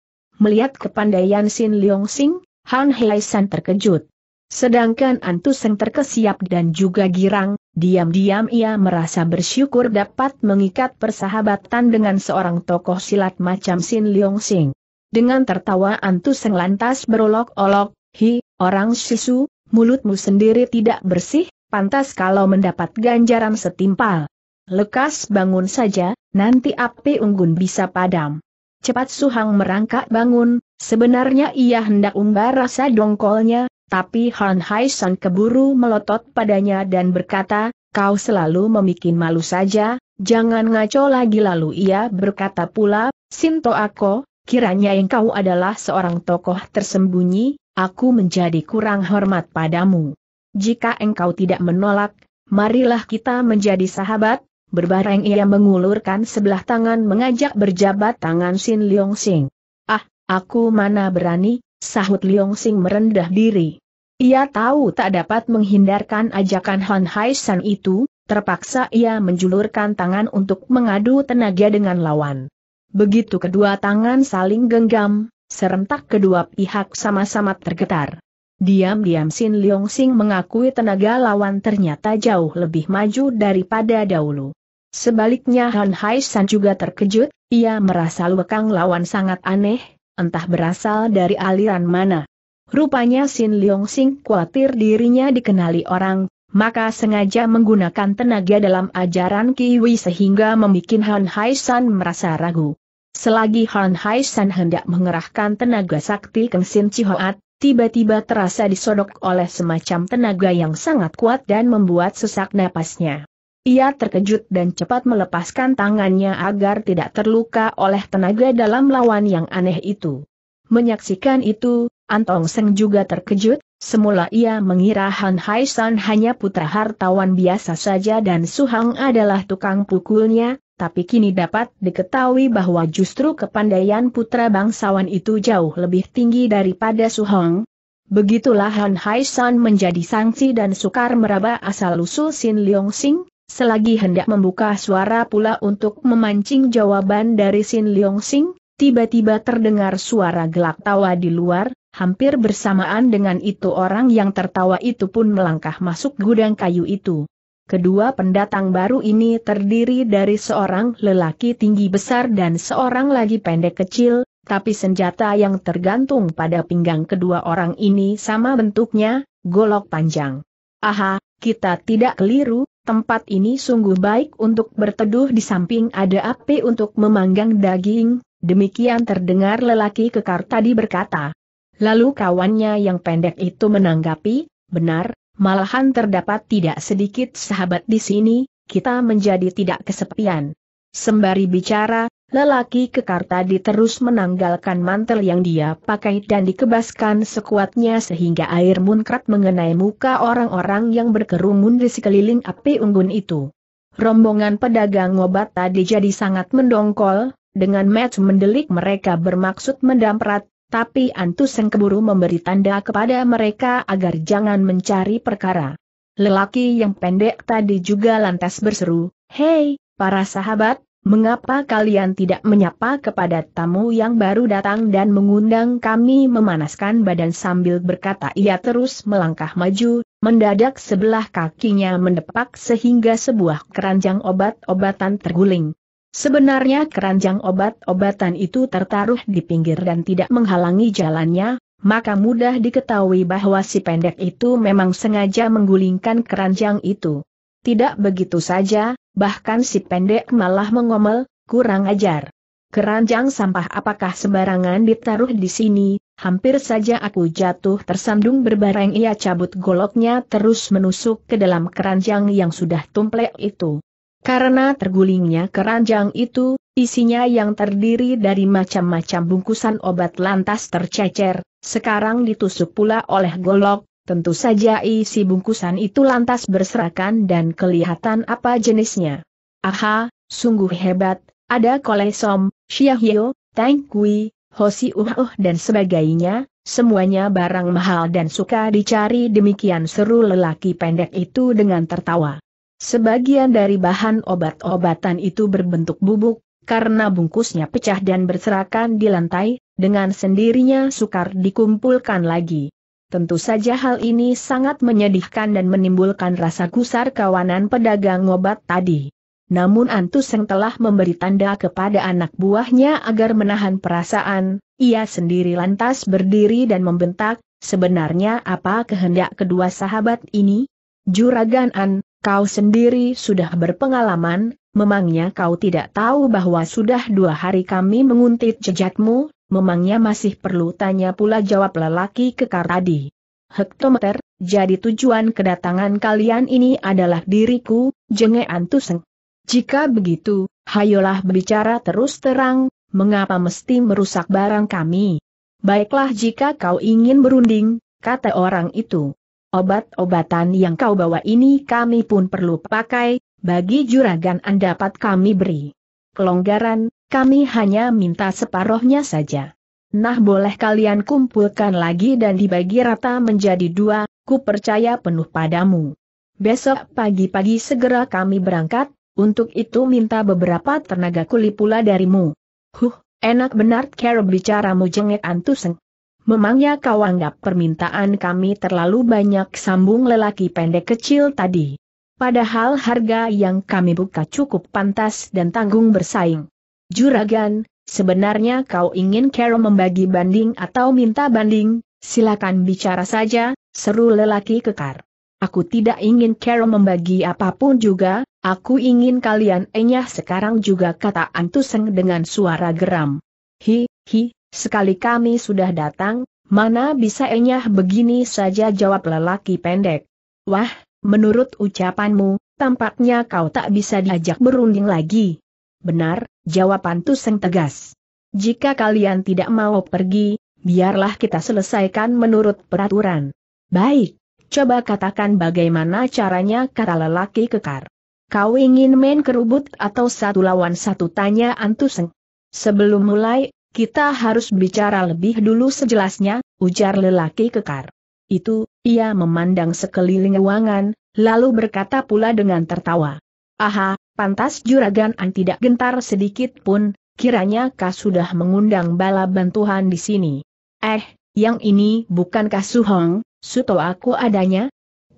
Melihat kepandaian Sin Leong Sing, Han Hei San terkejut. Sedangkan Antu Seng terkesiap dan juga girang, diam-diam ia merasa bersyukur dapat mengikat persahabatan dengan seorang tokoh silat macam Sin Leong Sing. Dengan tertawa Antuseng lantas berolok-olok, hi, orang sisu, mulutmu sendiri tidak bersih, pantas kalau mendapat ganjaran setimpal. Lekas bangun saja, nanti api unggun bisa padam. Cepat Suhang merangkak bangun, sebenarnya ia hendak umbar rasa dongkolnya, tapi Han Hai San keburu melotot padanya dan berkata, kau selalu memikin malu saja, jangan ngaco lagi lalu ia berkata pula, Sinto Ako, kiranya engkau adalah seorang tokoh tersembunyi, aku menjadi kurang hormat padamu. Jika engkau tidak menolak, marilah kita menjadi sahabat, berbareng ia mengulurkan sebelah tangan mengajak berjabat tangan Sin Leong Sing. Ah, aku mana berani, sahut Leong Sing merendah diri. Ia tahu tak dapat menghindarkan ajakan Han Hai San itu, terpaksa ia menjulurkan tangan untuk mengadu tenaga dengan lawan. Begitu kedua tangan saling genggam, serentak kedua pihak sama-sama tergetar. Diam-diam Sin Leong Sing mengakui tenaga lawan ternyata jauh lebih maju daripada dahulu. Sebaliknya Han Hai San juga terkejut, ia merasa lekang lawan sangat aneh, entah berasal dari aliran mana. Rupanya Sin Leong Sing khawatir dirinya dikenali orang, maka sengaja menggunakan tenaga dalam ajaran Kiwi sehingga membuat Han Hai San merasa ragu. Selagi Han Hai San hendak mengerahkan tenaga sakti Keng Sin tiba-tiba terasa disodok oleh semacam tenaga yang sangat kuat dan membuat sesak napasnya. Ia terkejut dan cepat melepaskan tangannya agar tidak terluka oleh tenaga dalam lawan yang aneh itu. Menyaksikan itu, Antong Seng juga terkejut, semula ia mengira Han Hai San hanya putra hartawan biasa saja dan Suhang adalah tukang pukulnya, tapi kini dapat diketahui bahwa justru kepandaian putra bangsawan itu jauh lebih tinggi daripada Su Hong. Begitulah Han Hai San menjadi sangsi dan sukar meraba asal-usul Sin Leong Sing, selagi hendak membuka suara pula untuk memancing jawaban dari Sin Leong Sing, tiba-tiba terdengar suara gelak tawa di luar, hampir bersamaan dengan itu orang yang tertawa itu pun melangkah masuk gudang kayu itu. Kedua pendatang baru ini terdiri dari seorang lelaki tinggi besar dan seorang lagi pendek kecil, tapi senjata yang tergantung pada pinggang kedua orang ini sama bentuknya, golok panjang. Aha, kita tidak keliru, tempat ini sungguh baik untuk berteduh di samping ada api untuk memanggang daging, demikian terdengar lelaki kekar tadi berkata. Lalu kawannya yang pendek itu menanggapi, benar, Malahan terdapat tidak sedikit sahabat di sini, kita menjadi tidak kesepian. Sembari bicara, lelaki kekar tadi terus menanggalkan mantel yang dia pakai dan dikebaskan sekuatnya sehingga air munkrat mengenai muka orang-orang yang berkerumun di sekeliling api unggun itu. Rombongan pedagang obat tadi jadi sangat mendongkol, dengan match mendelik mereka bermaksud mendamprat, tapi Antu Seng keburu memberi tanda kepada mereka agar jangan mencari perkara. Lelaki yang pendek tadi juga lantas berseru, Hei, para sahabat, mengapa kalian tidak menyapa kepada tamu yang baru datang dan mengundang kami memanaskan badan sambil berkata ia terus melangkah maju, mendadak sebelah kakinya mendepak sehingga sebuah keranjang obat-obatan terguling. Sebenarnya keranjang obat-obatan itu tertaruh di pinggir dan tidak menghalangi jalannya, maka mudah diketahui bahwa si pendek itu memang sengaja menggulingkan keranjang itu. Tidak begitu saja, bahkan si pendek malah mengomel, kurang ajar. Keranjang sampah apakah sembarangan ditaruh di sini, hampir saja aku jatuh tersandung berbareng ia cabut goloknya terus menusuk ke dalam keranjang yang sudah tumplek itu. Karena tergulingnya keranjang itu, isinya yang terdiri dari macam-macam bungkusan obat lantas tercecer, sekarang ditusuk pula oleh golok, tentu saja isi bungkusan itu lantas berserakan dan kelihatan apa jenisnya. Aha, sungguh hebat, ada kolesom, syahyo, tang kui, hosi uh uhuh dan sebagainya, semuanya barang mahal dan suka dicari demikian seru lelaki pendek itu dengan tertawa. Sebagian dari bahan obat-obatan itu berbentuk bubuk, karena bungkusnya pecah dan berserakan di lantai, dengan sendirinya sukar dikumpulkan lagi. Tentu saja hal ini sangat menyedihkan dan menimbulkan rasa gusar kawanan pedagang obat tadi. Namun Antus yang telah memberi tanda kepada anak buahnya agar menahan perasaan, ia sendiri lantas berdiri dan membentak, sebenarnya apa kehendak kedua sahabat ini? Juragan An, Kau sendiri sudah berpengalaman, memangnya kau tidak tahu bahwa sudah dua hari kami menguntit jejakmu, memangnya masih perlu tanya pula jawab lelaki kekar tadi. Hektometer, jadi tujuan kedatangan kalian ini adalah diriku, jenge antuseng. Jika begitu, hayolah berbicara terus terang, mengapa mesti merusak barang kami? Baiklah jika kau ingin berunding, kata orang itu. Obat-obatan yang kau bawa ini kami pun perlu pakai, bagi juragan Anda dapat kami beri. Kelonggaran, kami hanya minta separohnya saja. Nah boleh kalian kumpulkan lagi dan dibagi rata menjadi dua, ku percaya penuh padamu. Besok pagi-pagi segera kami berangkat, untuk itu minta beberapa tenaga kuli pula darimu. Huh, enak benar cara bicaramu jengek antuseng. Memangnya kau anggap permintaan kami terlalu banyak sambung lelaki pendek kecil tadi. Padahal harga yang kami buka cukup pantas dan tanggung bersaing. Juragan, sebenarnya kau ingin Carol membagi banding atau minta banding, silakan bicara saja, seru lelaki kekar. Aku tidak ingin Carol membagi apapun juga, aku ingin kalian enyah sekarang juga kata Antuseng dengan suara geram. Hi, hi, Sekali kami sudah datang, mana bisa enyah begini saja jawab lelaki pendek. Wah, menurut ucapanmu, tampaknya kau tak bisa diajak berunding lagi. Benar, jawaban Tuseng tegas. Jika kalian tidak mau pergi, biarlah kita selesaikan menurut peraturan. Baik, coba katakan bagaimana caranya kata lelaki kekar. Kau ingin main kerubut atau satu lawan satu tanya Antuseng? Sebelum mulai, kita harus bicara lebih dulu sejelasnya, ujar lelaki kekar. Itu, ia memandang sekeliling ruangan, lalu berkata pula dengan tertawa. Aha, pantas juragan An tidak gentar sedikit pun, kiranya kau sudah mengundang bala bantuan di sini. Eh, yang ini bukankah Suhong, Suto aku adanya?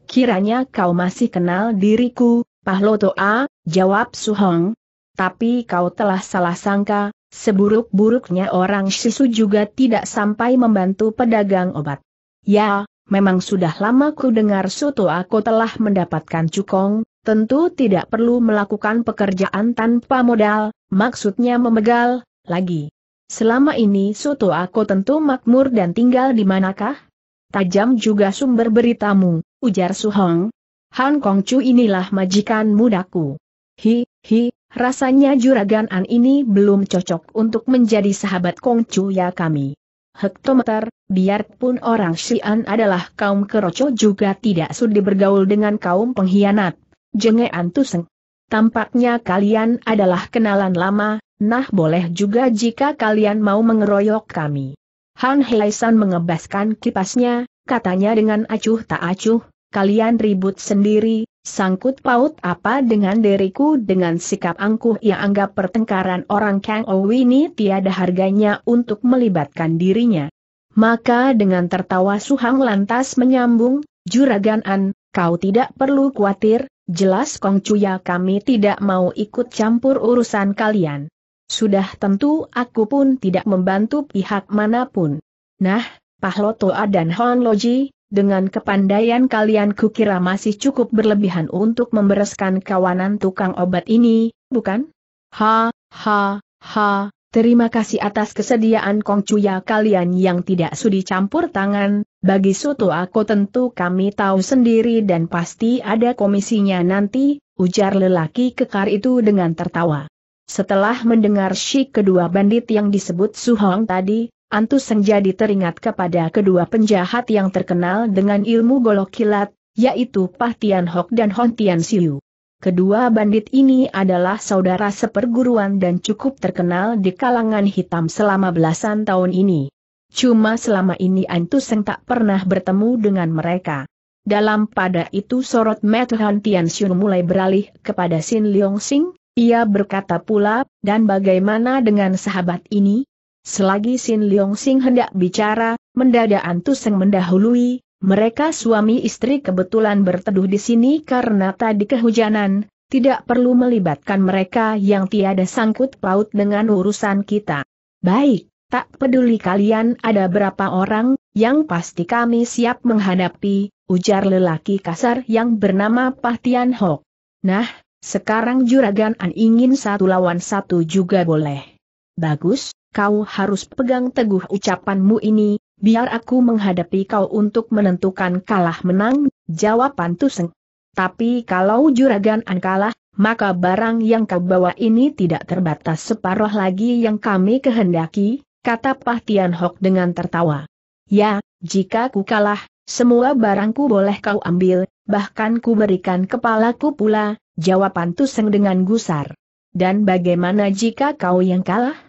Kiranya kau masih kenal diriku, Pahlo Toa, jawab Suhong. Tapi kau telah salah sangka, Seburuk-buruknya orang Sisu juga tidak sampai membantu pedagang obat. Ya, memang sudah lama ku dengar Soto aku telah mendapatkan cukong, tentu tidak perlu melakukan pekerjaan tanpa modal, maksudnya memegal, lagi. Selama ini Soto aku tentu makmur dan tinggal di manakah? Tajam juga sumber beritamu, ujar Su Hong Han Kongcu inilah majikan mudaku. Hi, hi, Rasanya juraganan ini belum cocok untuk menjadi sahabat Kong ya kami. Hektometer, biarpun orang Xi'an adalah kaum keroco juga tidak sudi bergaul dengan kaum pengkhianat. Jenge Antuseng. Tampaknya kalian adalah kenalan lama, nah boleh juga jika kalian mau mengeroyok kami. Han Heisan mengebaskan kipasnya, katanya dengan acuh tak acuh, kalian ribut sendiri, Sangkut paut apa dengan diriku dengan sikap angkuh yang anggap pertengkaran orang Kang Owi ini tiada harganya untuk melibatkan dirinya. Maka dengan tertawa Suhang lantas menyambung, Juragan An, kau tidak perlu khawatir, jelas Kong Cuya kami tidak mau ikut campur urusan kalian. Sudah tentu aku pun tidak membantu pihak manapun. Nah, Pahlotoa dan Hon Loji, dengan kepandaian kalian kukira masih cukup berlebihan untuk membereskan kawanan tukang obat ini, bukan? Ha, ha, ha, terima kasih atas kesediaan Kong Cuya kalian yang tidak sudi campur tangan, bagi Soto aku tentu kami tahu sendiri dan pasti ada komisinya nanti, ujar lelaki kekar itu dengan tertawa. Setelah mendengar si kedua bandit yang disebut Suhong tadi, Antus jadi teringat kepada kedua penjahat yang terkenal dengan ilmu golok kilat, yaitu Pah Tian Hok dan Hon Tian Siu. Kedua bandit ini adalah saudara seperguruan dan cukup terkenal di kalangan hitam selama belasan tahun ini. Cuma selama ini Antus Seng tak pernah bertemu dengan mereka. Dalam pada itu sorot mata Hon Tian Siu mulai beralih kepada Sin Leong Sing, ia berkata pula, dan bagaimana dengan sahabat ini? Selagi Sin Leong Sing hendak bicara, mendadak Antuseng mendahului, mereka suami istri kebetulan berteduh di sini karena tadi kehujanan, tidak perlu melibatkan mereka yang tiada sangkut paut dengan urusan kita. Baik, tak peduli kalian ada berapa orang, yang pasti kami siap menghadapi, ujar lelaki kasar yang bernama Pah Hok. Nah, sekarang Juragan An ingin satu lawan satu juga boleh. Bagus, kau harus pegang teguh ucapanmu ini, biar aku menghadapi kau untuk menentukan kalah menang, jawab Seng. Tapi kalau juragan An kalah, maka barang yang kau bawa ini tidak terbatas separuh lagi yang kami kehendaki, kata Pah Tian Hok dengan tertawa. Ya, jika ku kalah, semua barangku boleh kau ambil, bahkan ku berikan kepalaku pula, jawab Seng dengan gusar. Dan bagaimana jika kau yang kalah?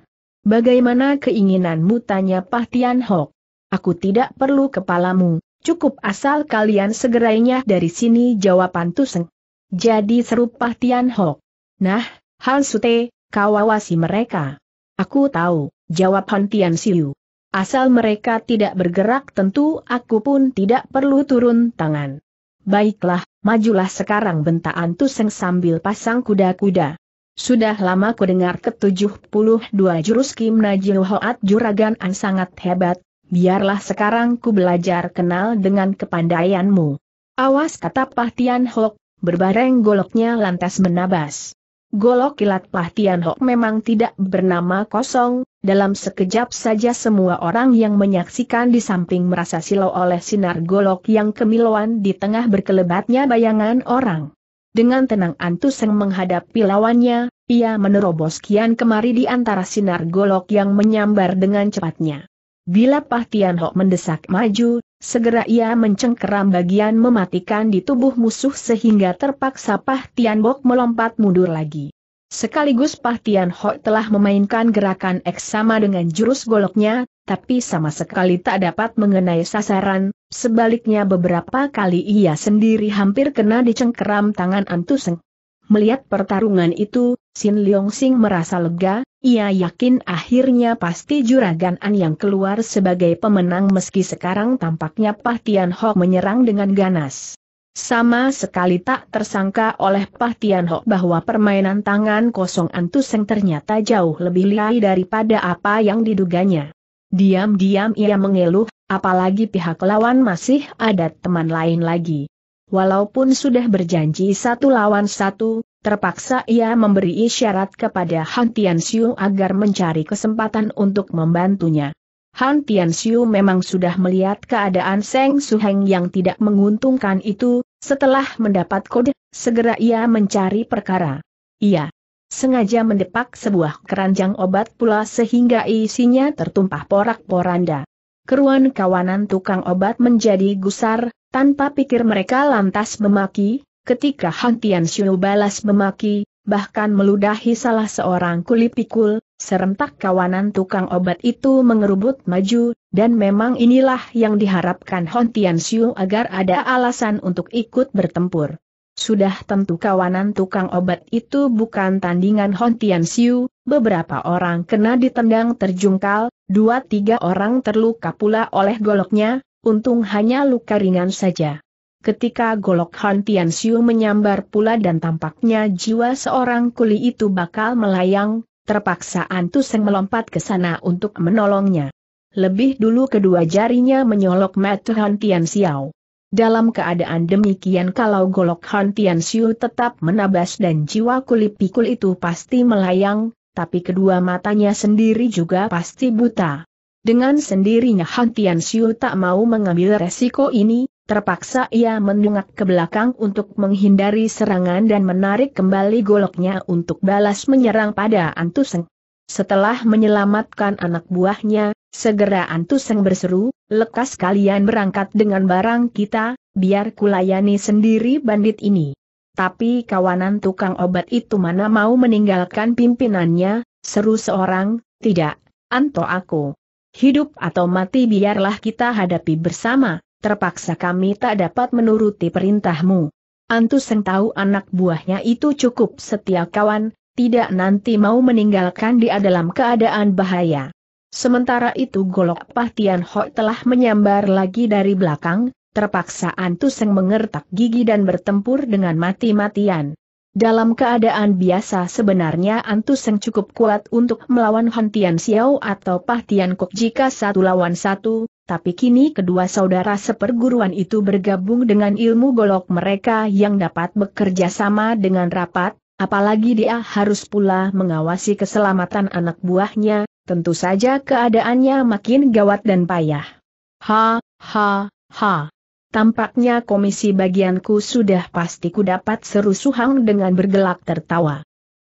Bagaimana keinginanmu tanya Pah Tian Hok? Aku tidak perlu kepalamu, cukup asal kalian segerainya dari sini jawaban Tuseng. Jadi seru Pah Tian Hok. Nah, Han Sute, kau awasi mereka. Aku tahu, jawab Han Tian Siu. Asal mereka tidak bergerak tentu aku pun tidak perlu turun tangan. Baiklah, majulah sekarang bentaan Tuseng sambil pasang kuda-kuda. Sudah lama ku dengar ke-72 jurus Kim Najil Hoat Juragan An sangat hebat, biarlah sekarang ku belajar kenal dengan kepandaianmu. Awas kata Pah Tian Hok, berbareng goloknya lantas menabas. Golok kilat Pah Tian Hok memang tidak bernama kosong, dalam sekejap saja semua orang yang menyaksikan di samping merasa silau oleh sinar golok yang kemiluan di tengah berkelebatnya bayangan orang. Dengan tenang Antuseng menghadapi lawannya, ia menerobos kian kemari di antara sinar golok yang menyambar dengan cepatnya. Bila Pah Tian Ho mendesak maju, segera ia mencengkeram bagian mematikan di tubuh musuh sehingga terpaksa Pah Tian Bok melompat mundur lagi. Sekaligus Pah Tian Ho telah memainkan gerakan X sama dengan jurus goloknya, tapi sama sekali tak dapat mengenai sasaran, sebaliknya beberapa kali ia sendiri hampir kena dicengkeram tangan Antuseng. Melihat pertarungan itu, Sin Leong Sing merasa lega, ia yakin akhirnya pasti juragan An yang keluar sebagai pemenang meski sekarang tampaknya Pah Tian Ho menyerang dengan ganas. Sama sekali tak tersangka oleh Pah Tian Ho bahwa permainan tangan kosong Antuseng ternyata jauh lebih liai daripada apa yang diduganya. Diam-diam ia mengeluh, apalagi pihak lawan masih ada teman lain lagi. Walaupun sudah berjanji satu lawan satu, terpaksa ia memberi isyarat kepada Han Tianxiu agar mencari kesempatan untuk membantunya. Han Tianxiu memang sudah melihat keadaan Seng Suheng yang tidak menguntungkan itu, setelah mendapat kode, segera ia mencari perkara. Ia sengaja mendepak sebuah keranjang obat pula sehingga isinya tertumpah porak-poranda. Keruan kawanan tukang obat menjadi gusar, tanpa pikir mereka lantas memaki, ketika Han Tian Xiu balas memaki, bahkan meludahi salah seorang kuli pikul, serentak kawanan tukang obat itu mengerubut maju, dan memang inilah yang diharapkan Hon Tian Xiu agar ada alasan untuk ikut bertempur. Sudah tentu kawanan tukang obat itu bukan tandingan Hon Tian Siu, beberapa orang kena ditendang terjungkal, dua tiga orang terluka pula oleh goloknya, untung hanya luka ringan saja. Ketika golok Hon Tian Siu menyambar pula dan tampaknya jiwa seorang kuli itu bakal melayang, terpaksa Antuseng melompat ke sana untuk menolongnya. Lebih dulu kedua jarinya menyolok mata Hon Tian Siu. Dalam keadaan demikian kalau golok Han Tian Xiu tetap menabas dan jiwa kulit pikul itu pasti melayang, tapi kedua matanya sendiri juga pasti buta. Dengan sendirinya Han Tian Xiu tak mau mengambil resiko ini, terpaksa ia mendongak ke belakang untuk menghindari serangan dan menarik kembali goloknya untuk balas menyerang pada Antuseng. Setelah menyelamatkan anak buahnya, Segera Antuseng berseru, lekas kalian berangkat dengan barang kita, biar kulayani sendiri bandit ini. Tapi kawanan tukang obat itu mana mau meninggalkan pimpinannya, seru seorang, tidak, Anto aku. Hidup atau mati biarlah kita hadapi bersama, terpaksa kami tak dapat menuruti perintahmu. Antuseng tahu anak buahnya itu cukup setia kawan, tidak nanti mau meninggalkan dia dalam keadaan bahaya. Sementara itu golok Patian Ho telah menyambar lagi dari belakang, terpaksa Antuseng mengertak gigi dan bertempur dengan mati-matian. Dalam keadaan biasa sebenarnya Antuseng cukup kuat untuk melawan Han Tian Xiao atau Pah Tian Kok jika satu lawan satu, tapi kini kedua saudara seperguruan itu bergabung dengan ilmu golok mereka yang dapat bekerja sama dengan rapat, apalagi dia harus pula mengawasi keselamatan anak buahnya, tentu saja keadaannya makin gawat dan payah. Ha, ha, ha. Tampaknya komisi bagianku sudah pasti ku dapat seru Suhang dengan bergelak tertawa.